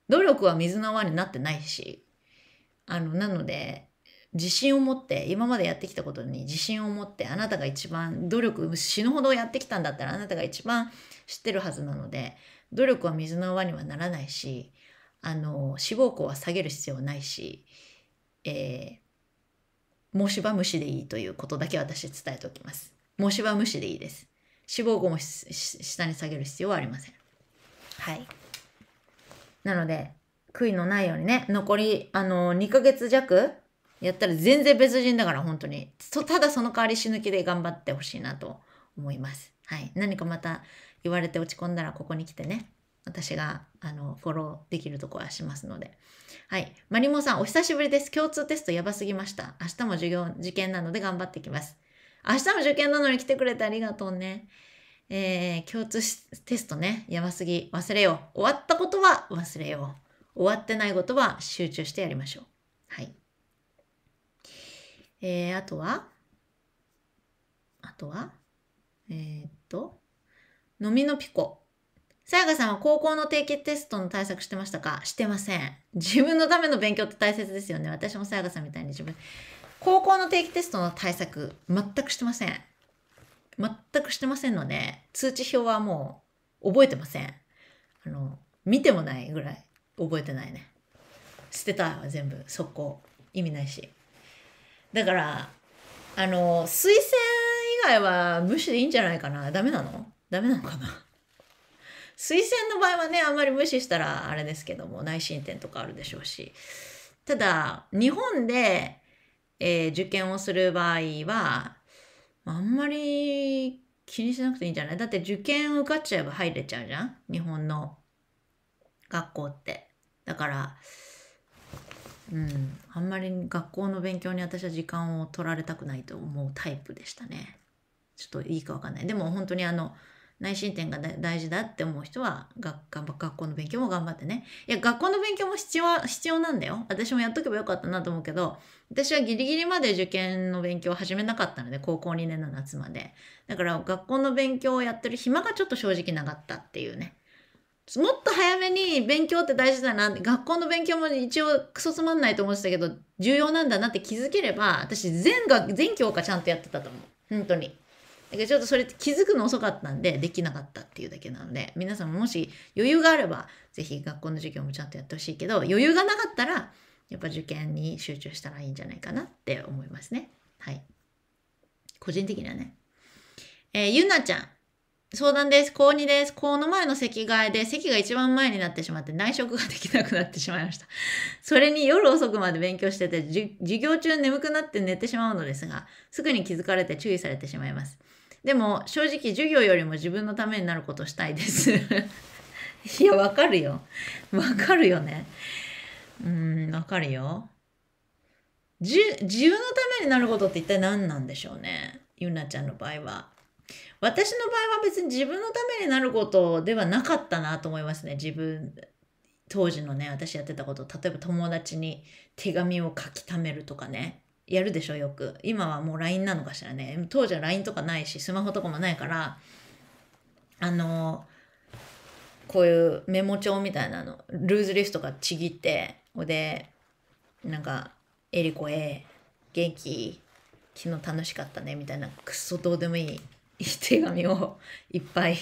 努力は水の泡になってないし、あの、なので、自信を持って、今までやってきたことに自信を持って、あなたが一番努力、死ぬほどやってきたんだったら、あなたが一番知ってるはずなので、努力は水の泡にはならないし、あの、志望校は下げる必要はないし、えー、申しばむしでいいということだけ私伝えておきます。申しば無でいいです。志望校も下に下げる必要はありません。はい。なので、悔いのないようにね、残り、あの、2ヶ月弱やったら全然別人だから、本当に。ただその代わり死ぬ気で頑張ってほしいなと思います。はい。何かまた言われて落ち込んだらここに来てね。私があのフォローできるとこはしますので。はい。まりもさん、お久しぶりです。共通テストやばすぎました。明日も授業、受験なので頑張ってきます。明日も受験なのに来てくれてありがとうね。えー、共通テストね、やばすぎ、忘れよう。終わったことは忘れよう。終わってないことは集中してやりましょう。はい。えー、あとはあとはえー、っと、飲みのピコ。さやかさんは高校の定期テストの対策してましたかしてません。自分のための勉強って大切ですよね。私もさやかさんみたいに自分。高校の定期テストの対策、全くしてません。全くしてませんので、通知表はもう覚えてません。あの、見てもないぐらい覚えてないね。捨てたわ、全部。速攻。意味ないし。だから、あの、推薦以外は無視でいいんじゃないかな。ダメなのダメなのかな推薦の場合はね、あんまり無視したらあれですけども、内申点とかあるでしょうし。ただ、日本で、えー、受験をする場合は、あんまり気にしなくていいんじゃないだって受験受かっちゃえば入れちゃうじゃん日本の学校って。だから、うん、あんまり学校の勉強に私は時間を取られたくないと思うタイプでしたね。ちょっといいかわかんない。でも本当にあの、内申点が大事だって思う人は学校の勉強も頑張ってねいや学校の勉強も必要必要なんだよ私もやっとけばよかったなと思うけど私はギリギリまで受験の勉強を始めなかったので高校2年の夏までだから学校の勉強をやってる暇がちょっと正直なかったっていうねもっと早めに勉強って大事だな学校の勉強も一応クソつまんないと思ってたけど重要なんだなって気づければ私全が全教科ちゃんとやってたと思う本当に。だけどちょっとそれって気づくの遅かったんでできなかったっていうだけなので皆さんももし余裕があれば是非学校の授業もちゃんとやってほしいけど余裕がなかったらやっぱ受験に集中したらいいんじゃないかなって思いますね。はい。個人的にはね。えー、ゆなちゃん。相談です。高2です。高の前の席替えで席が一番前になってしまって内職ができなくなってしまいました。それに夜遅くまで勉強してて、授業中眠くなって寝てしまうのですが、すぐに気づかれて注意されてしまいます。でも正直授業よりも自分のためになることしたいです いやわかるよわかるよねうんわかるよじ自分のためになることって一体何なんでしょうねゆなちゃんの場合は私の場合は別に自分のためになることではなかったなと思いますね自分当時のね私やってたこと例えば友達に手紙を書き溜めるとかねやるでしょよく今はもう LINE なのかしらね当時は LINE とかないしスマホとかもないからあのこういうメモ帳みたいなのルーズリスとかちぎってほでなんか「エリコへ元気昨日楽しかったね」みたいなくっそどうでもいい 手紙をいっぱい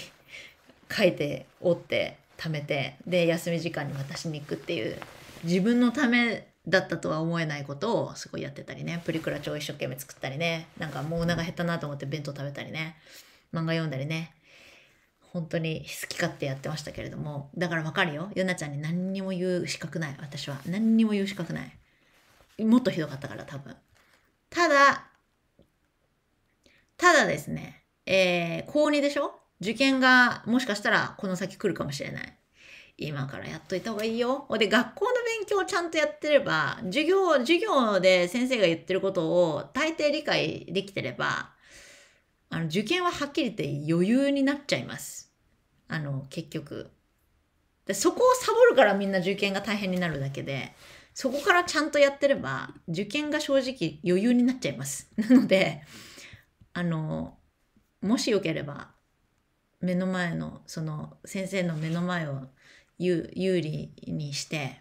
書いて折って貯めてで休み時間に渡しに行くっていう自分のためだったとは思えないことをすごいやってたりねプリクラ帳を一生懸命作ったりねなんかもうお腹減ったなと思って弁当食べたりね漫画読んだりね本当に好き勝手やってましたけれどもだからわかるよゆなちゃんに何にも言う資格ない私は何にも言う資格ないもっとひどかったから多分ただただですねえー、高2でしょ受験がもしかしたらこの先来るかもしれない今からやっといた方がいいよ。で、学校の勉強をちゃんとやってれば、授業、授業で先生が言ってることを大抵理解できてれば、あの、受験ははっきり言って余裕になっちゃいます。あの、結局。でそこをサボるからみんな受験が大変になるだけで、そこからちゃんとやってれば、受験が正直余裕になっちゃいます。なので、あの、もしよければ、目の前の、その先生の目の前を有利にして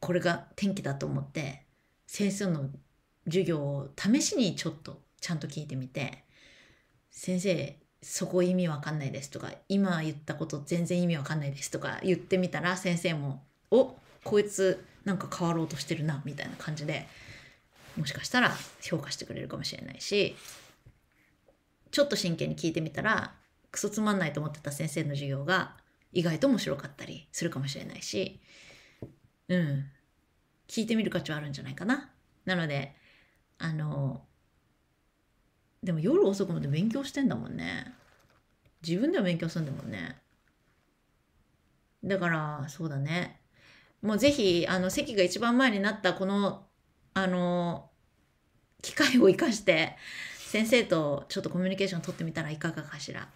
これが天気だと思って先生の授業を試しにちょっとちゃんと聞いてみて先生そこ意味わかんないですとか今言ったこと全然意味わかんないですとか言ってみたら先生もおこいつなんか変わろうとしてるなみたいな感じでもしかしたら評価してくれるかもしれないしちょっと真剣に聞いてみたらクソつまんないと思ってた先生の授業が意外と面白かったりするかもしれないし、うん。聞いてみる価値はあるんじゃないかな。なので、あの、でも夜遅くまで勉強してんだもんね。自分では勉強するんだもんね。だから、そうだね。もうぜひ、あの、席が一番前になったこの、あの、機会を生かして、先生とちょっとコミュニケーション取ってみたらいかがかしら。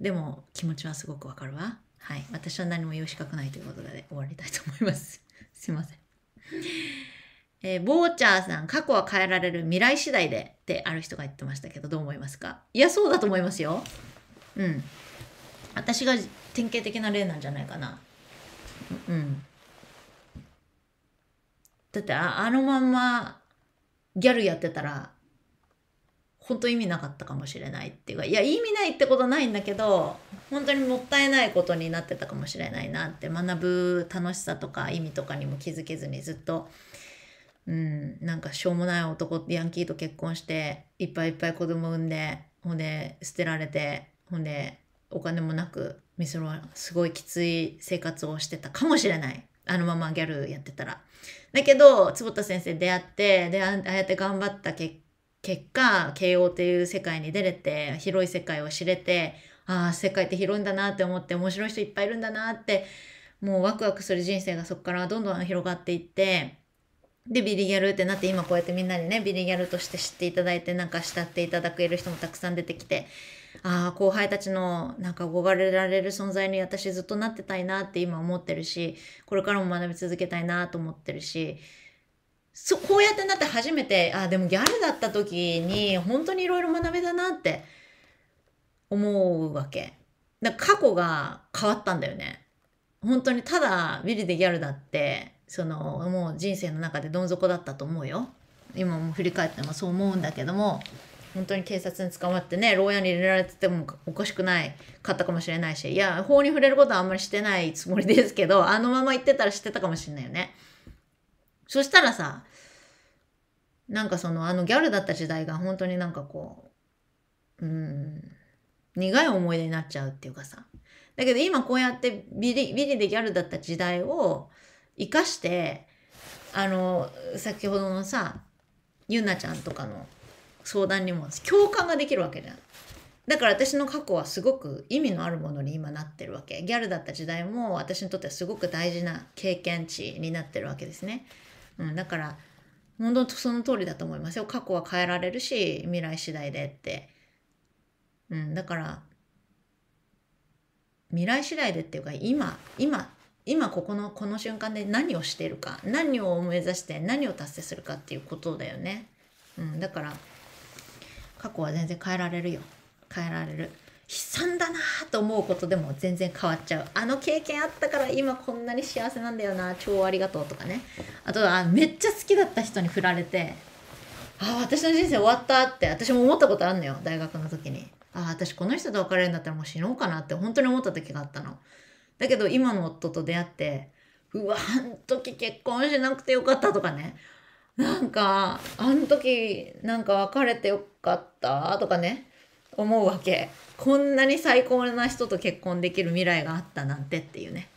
でも、気持ちはすごくわかるわ。はい。私は何も用資格ないということで終わりたいと思います。すいません。えー、ボーチャーさん、過去は変えられる未来次第でってある人が言ってましたけど、どう思いますかいや、そうだと思いますよ。うん。私が典型的な例なんじゃないかな。うん。だってあ、あのまんまギャルやってたら、本当意味なかったかもしれないっていうかいや意味ないってことないんだけど本当にもったいないことになってたかもしれないなって学ぶ楽しさとか意味とかにも気づけずにずっと。うん、なんかしょうもない男ヤンキーと結婚していっぱいいっぱい子供産んでほんで捨てられてほんでお金もなくミスロはすごいきつい生活をしてたかもしれないあのままギャルやってたら。だけど坪田先生出会ってでああやって頑張った結結果、慶応という世界に出れて、広い世界を知れて、ああ、世界って広いんだなって思って、面白い人いっぱいいるんだなって、もうワクワクする人生がそこからどんどん広がっていって、で、ビリギャルってなって、今こうやってみんなにね、ビリギャルとして知っていただいて、なんか慕っていただける人もたくさん出てきて、ああ、後輩たちのなんか憧れられる存在に私ずっとなってたいなって今思ってるし、これからも学び続けたいなと思ってるし、そこうやってなって初めてあでもギャルだった時に本当にいろいろ学べたなって思うわけだ過去が変わったんだよね本当にただビリでギャルだってそのもう人生の中でどん底だったと思うよ今も振り返ってもそう思うんだけども本当に警察に捕まってね牢屋に入れられててもおかしくないかったかもしれないしいや法に触れることはあんまりしてないつもりですけどあのまま行ってたらしてたかもしれないよね。そしたらさ、なんかそのあのギャルだった時代が本当になんかこう、うん、苦い思い出になっちゃうっていうかさ。だけど今こうやってビリ、ビリでギャルだった時代を生かして、あの、先ほどのさ、ゆなちゃんとかの相談にも共感ができるわけじゃん。だから私の過去はすごく意味のあるものに今なってるわけ。ギャルだった時代も私にとってはすごく大事な経験値になってるわけですね。うん、だから本当その通りだと思いますよ過去は変えられるし未来次第でって、うん、だから未来次第でっていうか今今今ここのこの瞬間で何をしてるか何を目指して何を達成するかっていうことだよね、うん、だから過去は全然変えられるよ変えられる。悲惨だなと思うことでも全然変わっちゃうあの経験あったから今こんなに幸せなんだよな超ありがとうとかねあとはめっちゃ好きだった人に振られてあ私の人生終わったって私も思ったことあるのよ大学の時にあ私この人と別れるんだったらもう死のうかなって本当に思った時があったのだけど今の夫と出会ってうわあの時結婚しなくてよかったとかねなんかあの時なんか別れてよかったとかね思うわけこんなに最高な人と結婚できる未来があったなんてっていうね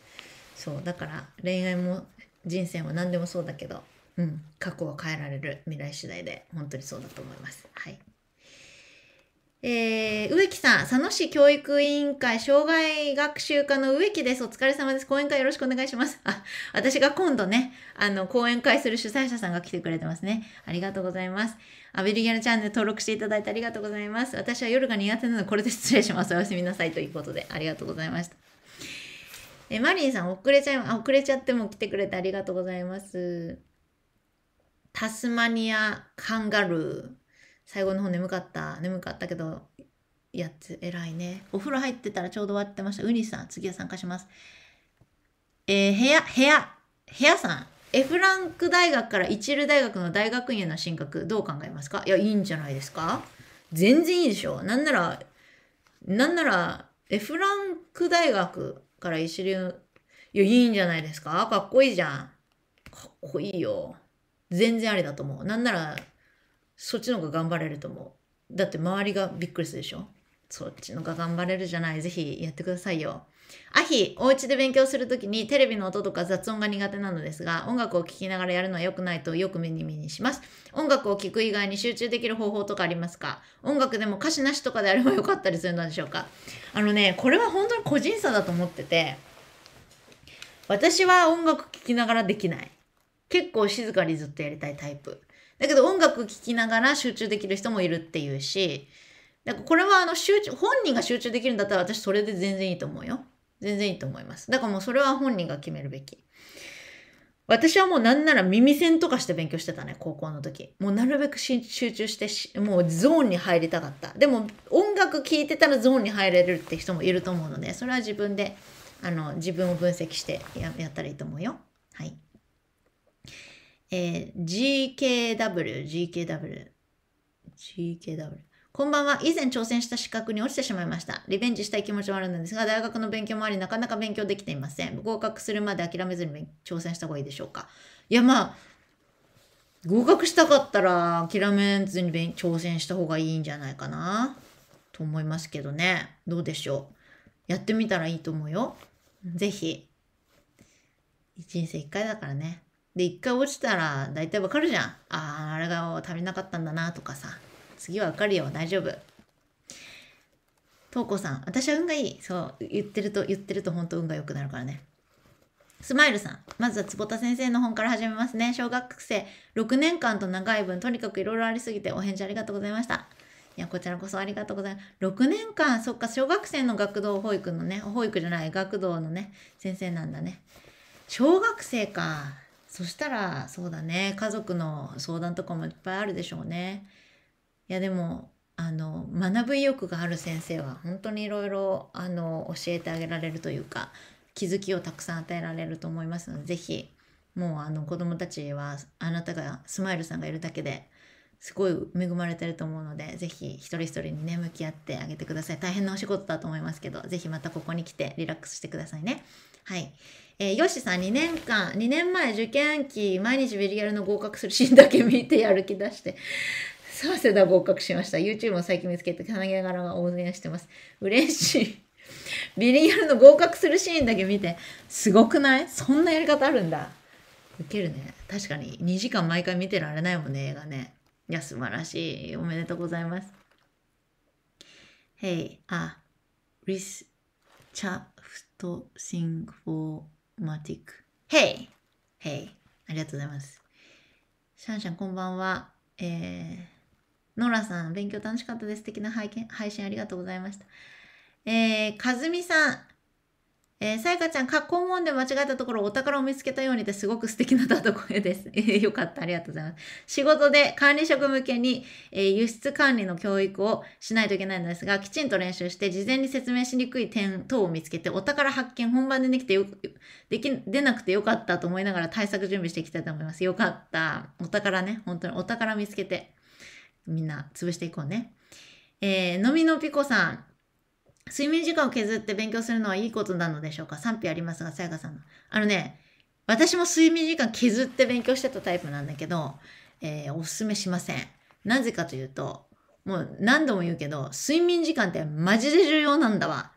そうだから恋愛も人生も何でもそうだけど、うん、過去は変えられる未来次第で本当にそうだと思います。はいえー、植木さん、佐野市教育委員会障害学習課の植木です。お疲れ様です。講演会よろしくお願いします。あ、私が今度ね、あの、講演会する主催者さんが来てくれてますね。ありがとうございます。アベリギャのチャンネル登録していただいてありがとうございます。私は夜が苦手なのでこれで失礼します。おやすみなさいということで、ありがとうございました。え、マリンさん、遅れちゃい、遅れちゃっても来てくれてありがとうございます。タスマニアカンガルー。最後の方眠かった眠かったけどやつ偉いねお風呂入ってたらちょうど終わってましたウニさん次は参加しますえー、部屋部屋部屋さん F ランク大学から一流大学の大学院への進学どう考えますかいやいいんじゃないですか全然いいでしょなんならなんなら F ランク大学から一流いやいいんじゃないですかかっこいいじゃんかっこいいよ全然ありだと思うなんならそっちの方が頑張れると思う。だって周りがびっくりするでしょそっちのが頑張れるじゃない。ぜひやってくださいよ。アヒ、お家で勉強するときにテレビの音とか雑音が苦手なのですが、音楽を聴きながらやるのは良くないとよく目に目にします。音楽を聴く以外に集中できる方法とかありますか音楽でも歌詞なしとかであれば良かったりするのでしょうかあのね、これは本当に個人差だと思ってて、私は音楽聴きながらできない。結構静かにずっとやりたいタイプ。だけど音楽聴きながら集中できる人もいるっていうし、だからこれはあの集中、本人が集中できるんだったら私それで全然いいと思うよ。全然いいと思います。だからもうそれは本人が決めるべき。私はもうなんなら耳栓とかして勉強してたね、高校の時。もうなるべく集中してし、もうゾーンに入りたかった。でも音楽聴いてたらゾーンに入れるって人もいると思うので、それは自分で、あの、自分を分析してややったらいいと思うよ。はい。えー、GKW、GKW、GKW。こんばんは。以前挑戦した資格に落ちてしまいました。リベンジしたい気持ちもあるのですが、大学の勉強もあり、なかなか勉強できていません。合格するまで諦めずに挑戦した方がいいでしょうか。いや、まあ、合格したかったら諦めずに挑戦した方がいいんじゃないかなと思いますけどね。どうでしょう。やってみたらいいと思うよ。ぜひ。人生一回だからね。で、一回落ちたら大体わかるじゃん。ああ、あれが足りなかったんだなとかさ。次はわかるよ、大丈夫。とうこさん、私は運がいい。そう、言ってると、言ってると本当運が良くなるからね。スマイルさん、まずは坪田先生の本から始めますね。小学生6年間と長い分、とにかくいろいろありすぎてお返事ありがとうございました。いや、こちらこそありがとうございます。6年間、そっか、小学生の学童保育のね、保育じゃない、学童のね、先生なんだね。小学生か。そしたらそうだね家族の相談とかもいっぱいあるでしょうね。いやでもあの学ぶ意欲がある先生は本当にいろいろ教えてあげられるというか気づきをたくさん与えられると思いますので是非もうあの子どもたちはあなたがスマイルさんがいるだけですごい恵まれてると思うので、ぜひ一人一人にね、向き合ってあげてください。大変なお仕事だと思いますけど、ぜひまたここに来てリラックスしてくださいね。はい。えー、よしさん2年間、2年前受験期、毎日ビリギャルの合格するシーンだけ見てやる気出して、早稲田合格しました。YouTube も最近見つけて、金柄が応援してます。嬉しい。ビリギャルの合格するシーンだけ見て、すごくないそんなやり方あるんだ。ウケるね。確かに2時間毎回見てられないもんね、映画ね。いや、素晴らしい。おめでとうございます。Hey, a Rischaftungsmatic. Hey! Hey! ありがとうございます。シャンシャン、こんばんは。えー、ノラさん、勉強楽しかったです。素敵な拝見配信ありがとうございました。えー、かずみさん、えー、さやかちゃん、格好問で間違えたところ、お宝を見つけたようにてすごく素敵なだと声です。えよかった。ありがとうございます。仕事で管理職向けに、えー、輸出管理の教育をしないといけないのですが、きちんと練習して、事前に説明しにくい点等を見つけて、お宝発見本番でできてよ、く、でき、出なくてよかったと思いながら対策準備していきたいと思います。よかった。お宝ね、本当にお宝見つけて、みんな潰していこうね。えー、のみのぴこさん、睡眠時間を削って勉強するのはいいことなのでしょうか賛否ありますが、さやかさんの。あのね、私も睡眠時間削って勉強してたタイプなんだけど、えー、おすすめしません。なぜかというと、もう何度も言うけど、睡眠時間ってマジで重要なんだわ。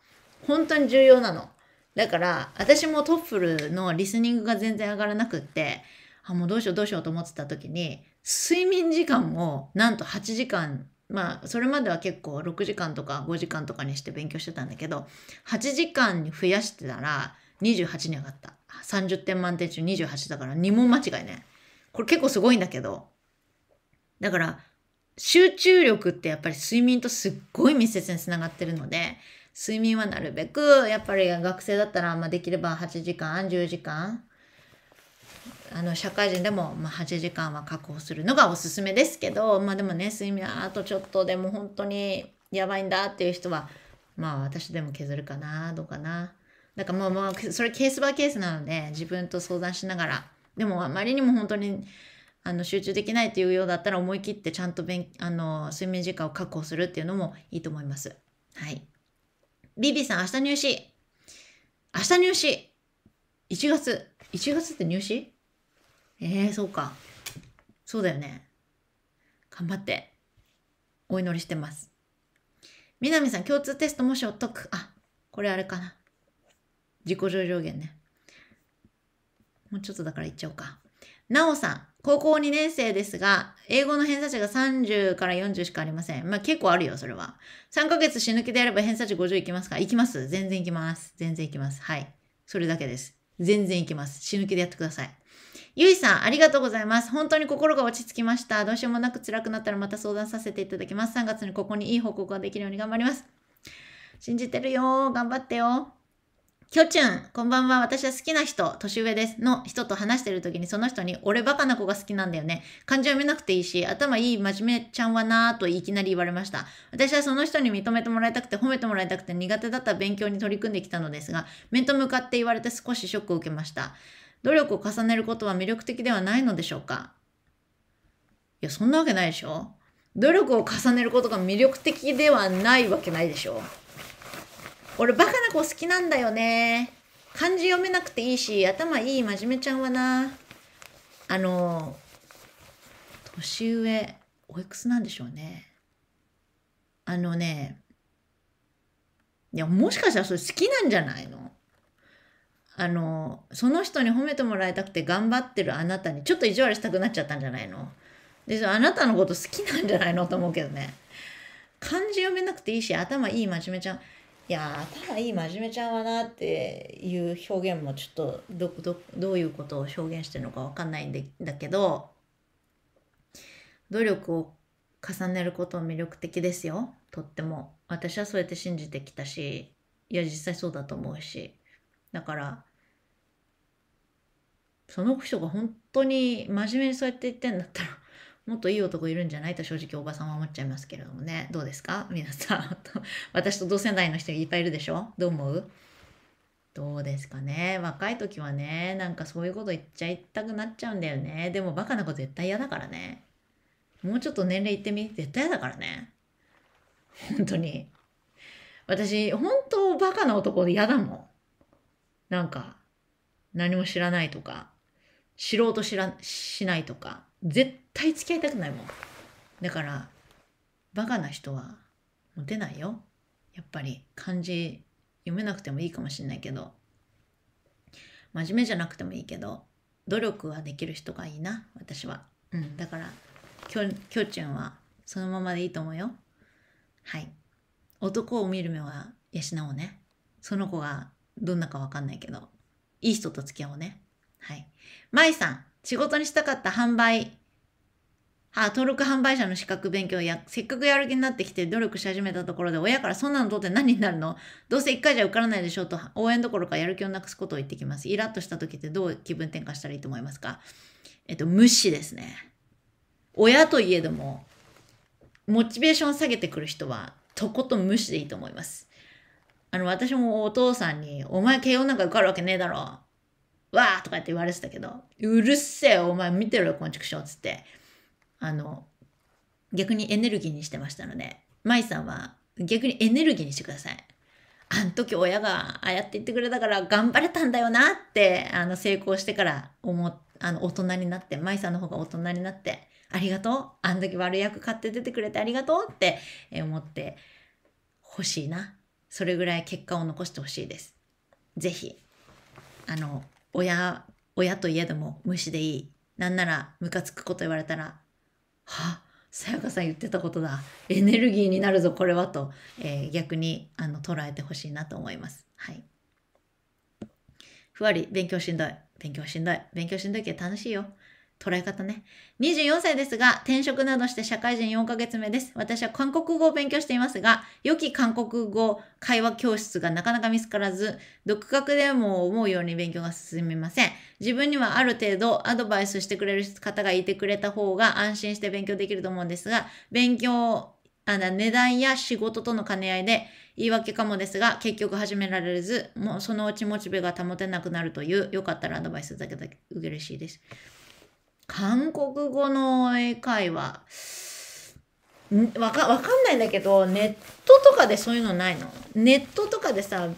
本当に重要なの。だから、私もトップルのリスニングが全然上がらなくって、あ、もうどうしようどうしようと思ってた時に、睡眠時間もなんと8時間まあそれまでは結構6時間とか5時間とかにして勉強してたんだけど8時間に増やしてたら28に上がった30点満点中28だから2問間違いねこれ結構すごいんだけどだから集中力ってやっぱり睡眠とすっごい密接につながってるので睡眠はなるべくやっぱり学生だったら、まあ、できれば8時間10時間あの社会人でも、まあ、8時間は確保するのがおすすめですけど、まあ、でもね睡眠あとちょっとでも本当にやばいんだっていう人はまあ私でも削るかなどうかなだからもう、まあ、それケースバーケースなので自分と相談しながらでもあまりにも本当にあの集中できないというようだったら思い切ってちゃんと勉あの睡眠時間を確保するっていうのもいいと思います。はい。ビビさん、明日入試。明日入試。1月。1月って入試えー、そうか。そうだよね。頑張って、お祈りしてます。みなみさん、共通テストもしおっとく。あ、これあれかな。自己上上限ね。もうちょっとだから言っちゃおうか。なおさん、高校2年生ですが、英語の偏差値が30から40しかありません。まあ結構あるよ、それは。3ヶ月死ぬ気でやれば偏差値50いきますかいきます全然いきます。全然いきます。はい。それだけです。全然いきます。死ぬ気でやってください。ゆいさん、ありがとうございます。本当に心が落ち着きました。どうしようもなく辛くなったらまた相談させていただきます。3月にここにいい報告ができるように頑張ります。信じてるよ。頑張ってよ。きょちゅん、こんばんは。私は好きな人、年上です。の人と話してる時にその人に、俺バカな子が好きなんだよね。漢字読めなくていいし、頭いい真面目ちゃんはなぁといきなり言われました。私はその人に認めてもらいたくて褒めてもらいたくて苦手だった勉強に取り組んできたのですが、面と向かって言われて少しショックを受けました。努力を重ねることは魅力的ではないのでしょうかいや、そんなわけないでしょ努力を重ねることが魅力的ではないわけないでしょ俺バカな子好きなんだよね。漢字読めなくていいし、頭いい真面目ちゃんはな。あの、年上、おいくつなんでしょうね。あのね、いや、もしかしたらそれ好きなんじゃないのあのその人に褒めてもらいたくて頑張ってるあなたにちょっと意地悪したくなっちゃったんじゃないのであなたのこと好きなんじゃないのと思うけどね漢字読めなくていいし頭いい真面目ちゃんいや頭いい真面目ちゃんはなっていう表現もちょっとどどどういうことを表現してるのか分かんないんでだけど努力を重ねることは魅力的ですよとっても私はそうやって信じてきたしいや実際そうだと思うしだからその人が本当に真面目にそうやって言ってんだったら もっといい男いるんじゃないと正直おばさんは思っちゃいますけれどもねどうですか皆さん 私と同世代の人いっぱいいるでしょどう思うどうですかね若い時はねなんかそういうこと言っちゃいたくなっちゃうんだよねでもバカな子絶対嫌だからねもうちょっと年齢いってみ絶対嫌だからね本当に私本当バカな男嫌だもんなんか、何も知らないとか、知ろうとしらしないとか、絶対付き合いたくないもん。だから、バカな人は、モテないよ。やっぱり、漢字読めなくてもいいかもしんないけど、真面目じゃなくてもいいけど、努力はできる人がいいな、私は。うん、だから、きょ、きょちゅんは、そのままでいいと思うよ。はい。男を見る目は養おうね。その子がどんなかわかんないけど、いい人と付き合おうね。はい。舞さん、仕事にしたかった販売、あ、登録販売者の資格勉強や、せっかくやる気になってきて努力し始めたところで、親からそんなの取って何になるのどうせ一回じゃ受からないでしょうと、応援どころかやる気をなくすことを言ってきます。イラッとした時ってどう気分転換したらいいと思いますかえっと、無視ですね。親といえども、モチベーション下げてくる人は、とことん無視でいいと思います。あの、私もお父さんに、お前慶応なんか受かるわけねえだろ。わーとかって言われてたけど、うるせえ、お前見てろよ、こんちの畜生つって。あの、逆にエネルギーにしてましたので、舞さんは逆にエネルギーにしてください。あの時親がああやって言ってくれたから頑張れたんだよなって、あの、成功してから思あの、大人になって、舞さんの方が大人になって、ありがとう。あの時悪い役買って出てくれてありがとうって思ってほしいなそれぐらい結果を残してほしいです。ぜひ、あの、親、親といえども無視でいい。なんならムカつくこと言われたら、はさやかさん言ってたことだ。エネルギーになるぞ、これは。と、えー、逆にあの捉えてほしいなと思います。はい。ふわり、勉強しんどい。勉強しんどい。勉強しんどいけど楽しいよ。捉え方ね。24歳ですが、転職などして社会人4ヶ月目です。私は韓国語を勉強していますが、良き韓国語会話教室がなかなか見つからず、独学でも思うように勉強が進みません。自分にはある程度アドバイスしてくれる方がいてくれた方が安心して勉強できると思うんですが、勉強、あの値段や仕事との兼ね合いで言い訳かもですが、結局始められず、もうそのうちモチベが保てなくなるという、よかったらアドバイスだけだけ嬉しいです。韓国語の英会話わかわかんないんだけどネットとかでそういうのないのネットとかでさ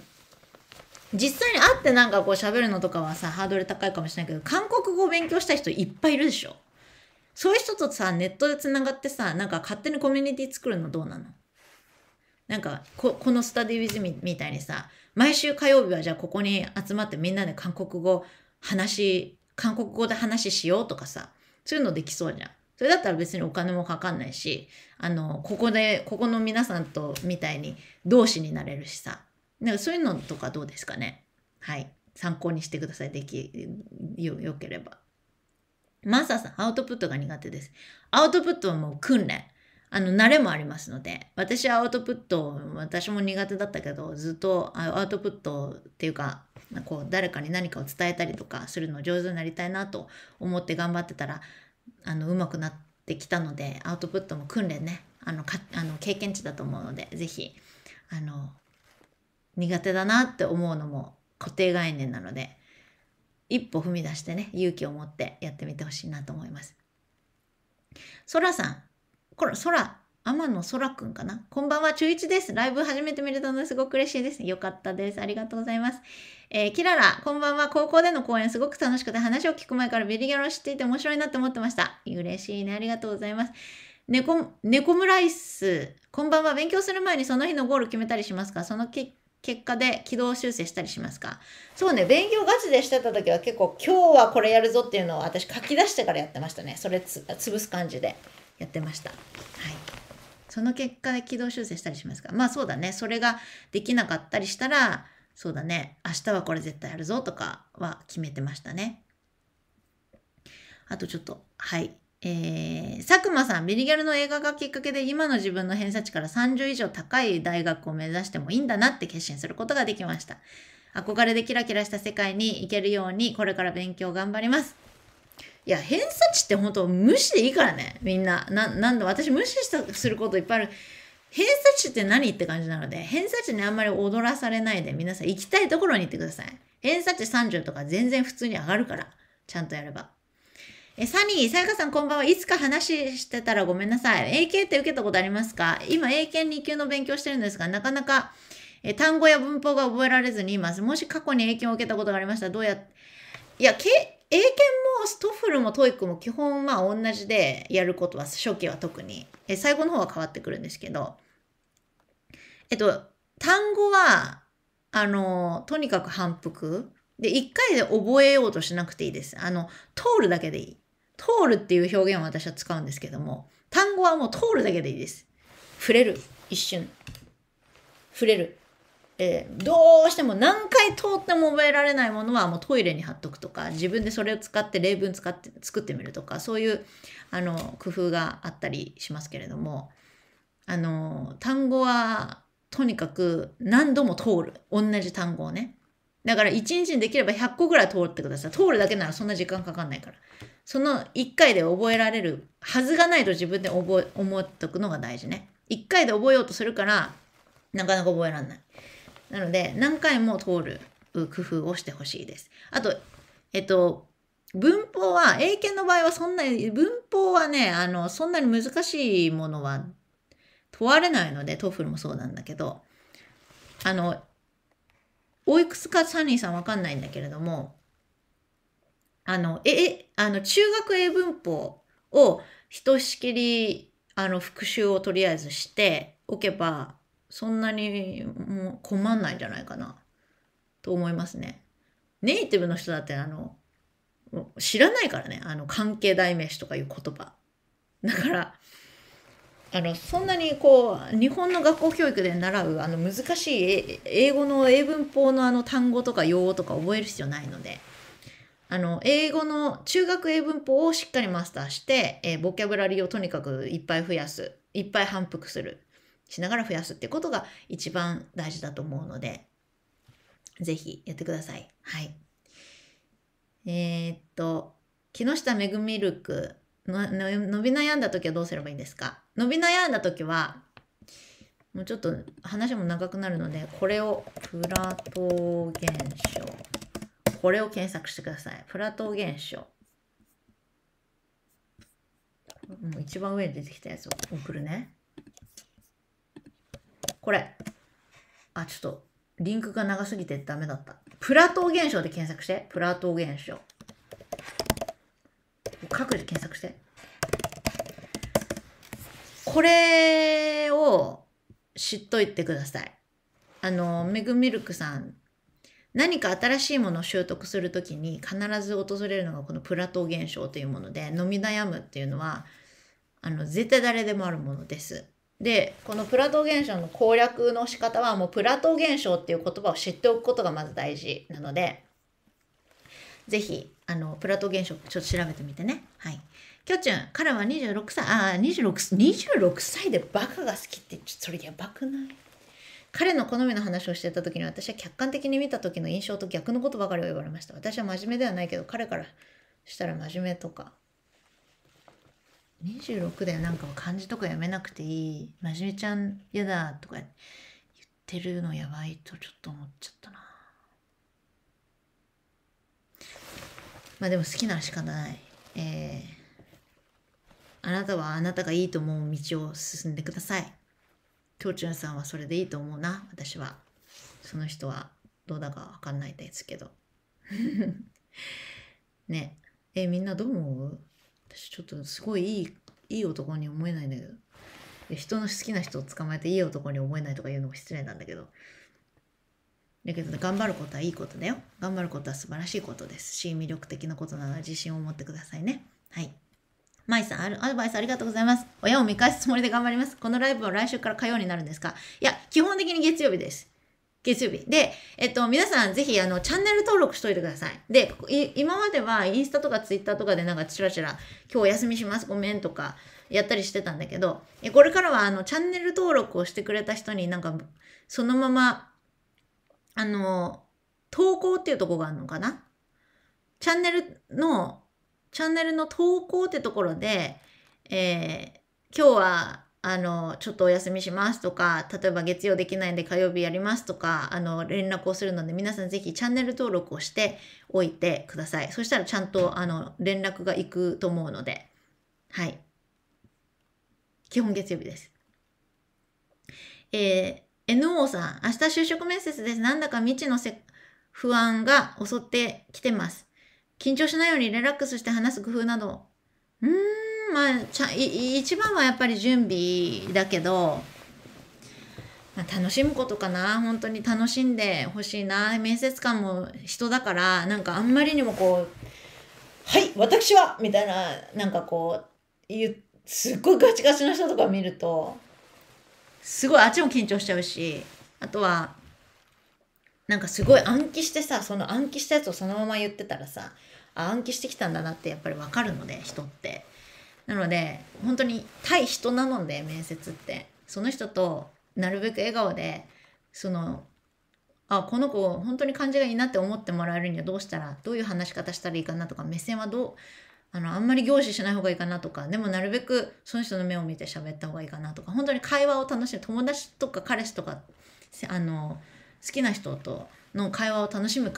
実際に会ってなんかこう喋るのとかはさハードル高いかもしれないけど韓国語を勉強したい人いっぱいいるでしょそういう人とさネットでつながってさなんか勝手にコミュニティ作るのどうなのなんかここのスタディウィズミみたいにさ毎週火曜日はじゃあここに集まってみんなで韓国語話韓国語で話しようとかさ、そういうのできそうじゃん。それだったら別にお金もかかんないし、あの、ここで、ここの皆さんとみたいに同志になれるしさ。なんかそういうのとかどうですかね。はい。参考にしてください。でき、よ、よければ。マサさん、アウトプットが苦手です。アウトプットはもう訓練。あの、慣れもありますので、私はアウトプット、私も苦手だったけど、ずっとアウトプットっていうか、こう誰かに何かを伝えたりとかするの上手になりたいなと思って頑張ってたらあの上手くなってきたのでアウトプットも訓練ねあのかあの経験値だと思うので是非あの苦手だなって思うのも固定概念なので一歩踏み出してね勇気を持ってやってみてほしいなと思います。そらさんこれそら天野空くんかなこんばんは、中1です。ライブ初めて見れたのですごく嬉しいです。よかったです。ありがとうございます。えー、キララ、こんばんは。高校での講演すごく楽しくて、話を聞く前からビリギャラを知っていて面白いなって思ってました。嬉しいね。ありがとうございます。猫、猫ムライス、こんばんは。勉強する前にその日のゴール決めたりしますかその結果で軌道修正したりしますかそうね、勉強ガチでしてた時は結構今日はこれやるぞっていうのを私書き出してからやってましたね。それつ潰す感じでやってました。はい。その結果で軌道修正したりしますかまあそうだね。それができなかったりしたら、そうだね。明日はこれ絶対やるぞとかは決めてましたね。あとちょっと、はい。えー、佐久間さん、ビリギャルの映画がきっかけで今の自分の偏差値から30以上高い大学を目指してもいいんだなって決心することができました。憧れでキラキラした世界に行けるようにこれから勉強頑張ります。いや、偏差値って本当無視でいいからね、みんな。な、なんだ、私無視したすることいっぱいある。偏差値って何って感じなので、偏差値にあんまり踊らされないで、皆さん行きたいところに行ってください。偏差値30とか全然普通に上がるから、ちゃんとやれば。え、サニー、さやかさんこんばんは。いつか話してたらごめんなさい。AK って受けたことありますか今、英検2級の勉強してるんですが、なかなか、え、単語や文法が覚えられずにいます。もし過去に影響を受けたことがありましたら、どうや、いや、け、英検もストフルもトイックも基本まあ同じでやることは初期は特にえ最後の方は変わってくるんですけどえっと単語はあのとにかく反復で1回で覚えようとしなくていいですあの通るだけでいい通るっていう表現を私は使うんですけども単語はもう通るだけでいいです触れる一瞬触れるえー、どうしても何回通っても覚えられないものはもうトイレに貼っとくとか自分でそれを使って例文使って作ってみるとかそういうあの工夫があったりしますけれどもあの単語はとにかく何度も通る同じ単語をねだから1日にできれば100個ぐらい通ってください通るだけならそんな時間かかんないからその1回で覚えられるはずがないと自分で覚え思っとくのが大事ね1回で覚えようとするからなかなか覚えられないなので、何回も通る工夫をしてほしいです。あと、えっと、文法は、英検の場合はそんなに、文法はね、あの、そんなに難しいものは問われないので、トフルもそうなんだけど、あの、おいくつかサニーさんわかんないんだけれども、あの、え、あの、中学英文法をひとしきり、あの、復習をとりあえずしておけば、そんなにもう困んないんじゃないかなと思いますね。ネイティブの人だってあの知らないからねあの関係代名詞とかいう言葉。だからあのそんなにこう日本の学校教育で習うあの難しい英語の英文法のあの単語とか用語とか覚える必要ないので。あの英語の中学英文法をしっかりマスターして、えー、ボキャブラリーをとにかくいっぱい増やすいっぱい反復するしながら増やすってことが一番大事だと思うので、ぜひやってください。はい。えー、っと、木下めぐみルク伸び悩んだ時はどうすればいいんですか伸び悩んだ時は、もうちょっと話も長くなるので、これをプラトー現象。これを検索してください。プラトー現象。もう一番上に出てきたやつを送るね。これ。あ、ちょっと、リンクが長すぎてダメだった。プラトー現象で検索して。プラトー現象。各自検索して。これを知っといてください。あの、メグミルクさん何か新しいものを習得するときに必ず訪れるのがこのプラトー現象というもので、飲み悩むっていうのは、あの、絶対誰でもあるものです。でこのプラト現象の攻略の仕方はもうプラト現象っていう言葉を知っておくことがまず大事なのでぜひあのプラト現象ちょっと調べてみてねはいきょちゅん彼は26歳あ26 26歳でバカが好きってそれやばくない彼の好みの話をしてた時に私は客観的に見た時の印象と逆のことばかりを言われました私は真面目ではないけど彼からしたら真面目とか26でなんか漢字とかやめなくていい真面目ちゃん嫌だとか言ってるのやばいとちょっと思っちゃったなまあでも好きなら仕方ないえー、あなたはあなたがいいと思う道を進んでくださいきょうちゅんさんはそれでいいと思うな私はその人はどうだか分かんないですけど ねえみんなどう思う私ちょっとすごいいいいい男に思えないんだけど人の好きな人を捕まえていい男に思えないとか言うのも失礼なんだけどだけど、ね、頑張ることはいいことだよ頑張ることは素晴らしいことですし魅力的なことなら自信を持ってくださいねはい舞さん、あるアドバイスありがとうございます。親を見返すつもりで頑張ります。このライブは来週から火曜になるんですかいや、基本的に月曜日です。月曜日。で、えっと、皆さんぜひ、あの、チャンネル登録しといてください。で、い今まではインスタとかツイッターとかでなんかチラチラ、今日お休みします、ごめんとか、やったりしてたんだけど、これからは、あの、チャンネル登録をしてくれた人になんか、そのまま、あの、投稿っていうとこがあるのかなチャンネルの、チャンネルの投稿ってところで、えー、今日はあの、ちょっとお休みしますとか、例えば月曜できないんで火曜日やりますとか、あの、連絡をするので、皆さんぜひチャンネル登録をしておいてください。そしたらちゃんと、あの、連絡が行くと思うので、はい。基本月曜日です。えー、NO さん、明日就職面接です。なんだか未知のせ不安が襲ってきてます。緊張しないようにリラックスして話す工夫など。うーん。まあちゃ一番はやっぱり準備だけど、まあ、楽しむことかな本当に楽しんでほしいな面接官も人だからなんかあんまりにもこう「はい私は!」みたいななんかこうすっごいガチガチの人とか見るとすごいあっちも緊張しちゃうしあとはなんかすごい暗記してさその暗記したやつをそのまま言ってたらさ暗記してきたんだなってやっぱり分かるので人って。なので本当に対人なので面接ってその人となるべく笑顔でそのあこの子本当に感じがいいなって思ってもらえるにはどうしたらどういう話し方したらいいかなとか目線はどうあのあんまり凝視しない方がいいかなとかでもなるべくその人の目を見て喋った方がいいかなとか本当に会話を楽しむ友達とか彼氏とかあの好きな人との会話を楽しむ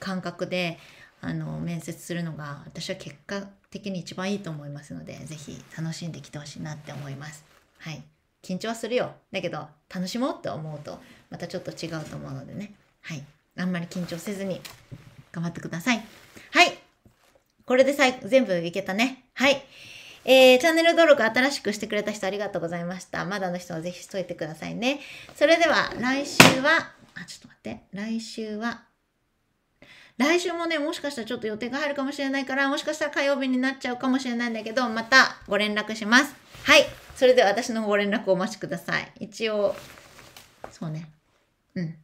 感覚であの面接するのが私は結果的に一番いいと思いますので是非楽しんできてほしいなって思います。はい緊張はするよだけど楽しもうって思うとまたちょっと違うと思うのでねはいあんまり緊張せずに頑張ってくださいはいこれで最全部いけたねはいえー、チャンネル登録新しくしてくれた人ありがとうございました。まだの人はぜひしといてくださいね。それでは来週は、あ、ちょっと待って。来週は来週もね、もしかしたらちょっと予定が入るかもしれないから、もしかしたら火曜日になっちゃうかもしれないんだけど、またご連絡します。はい。それでは私のご連絡をお待ちください。一応、そうね。うん。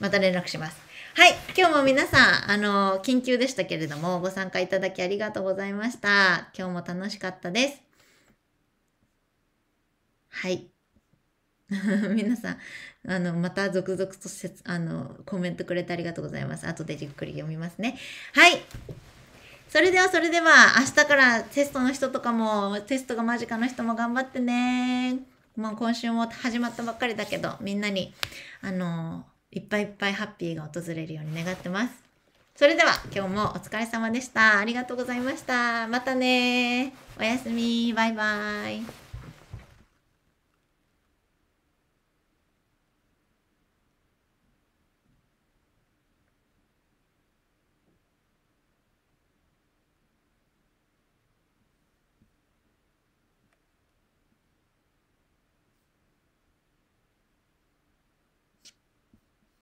また連絡します。はい。今日も皆さん、あの、緊急でしたけれども、ご参加いただきありがとうございました。今日も楽しかったです。はい。皆さん、あの、また続々とせあの、コメントくれてありがとうございます。後でじっくり読みますね。はい。それではそれでは、明日からテストの人とかも、テストが間近の人も頑張ってね。もう今週も始まったばっかりだけど、みんなに、あの、いっぱいいっぱいハッピーが訪れるように願ってます。それでは今日もお疲れ様でした。ありがとうございました。またねおやすみ。バイバイ。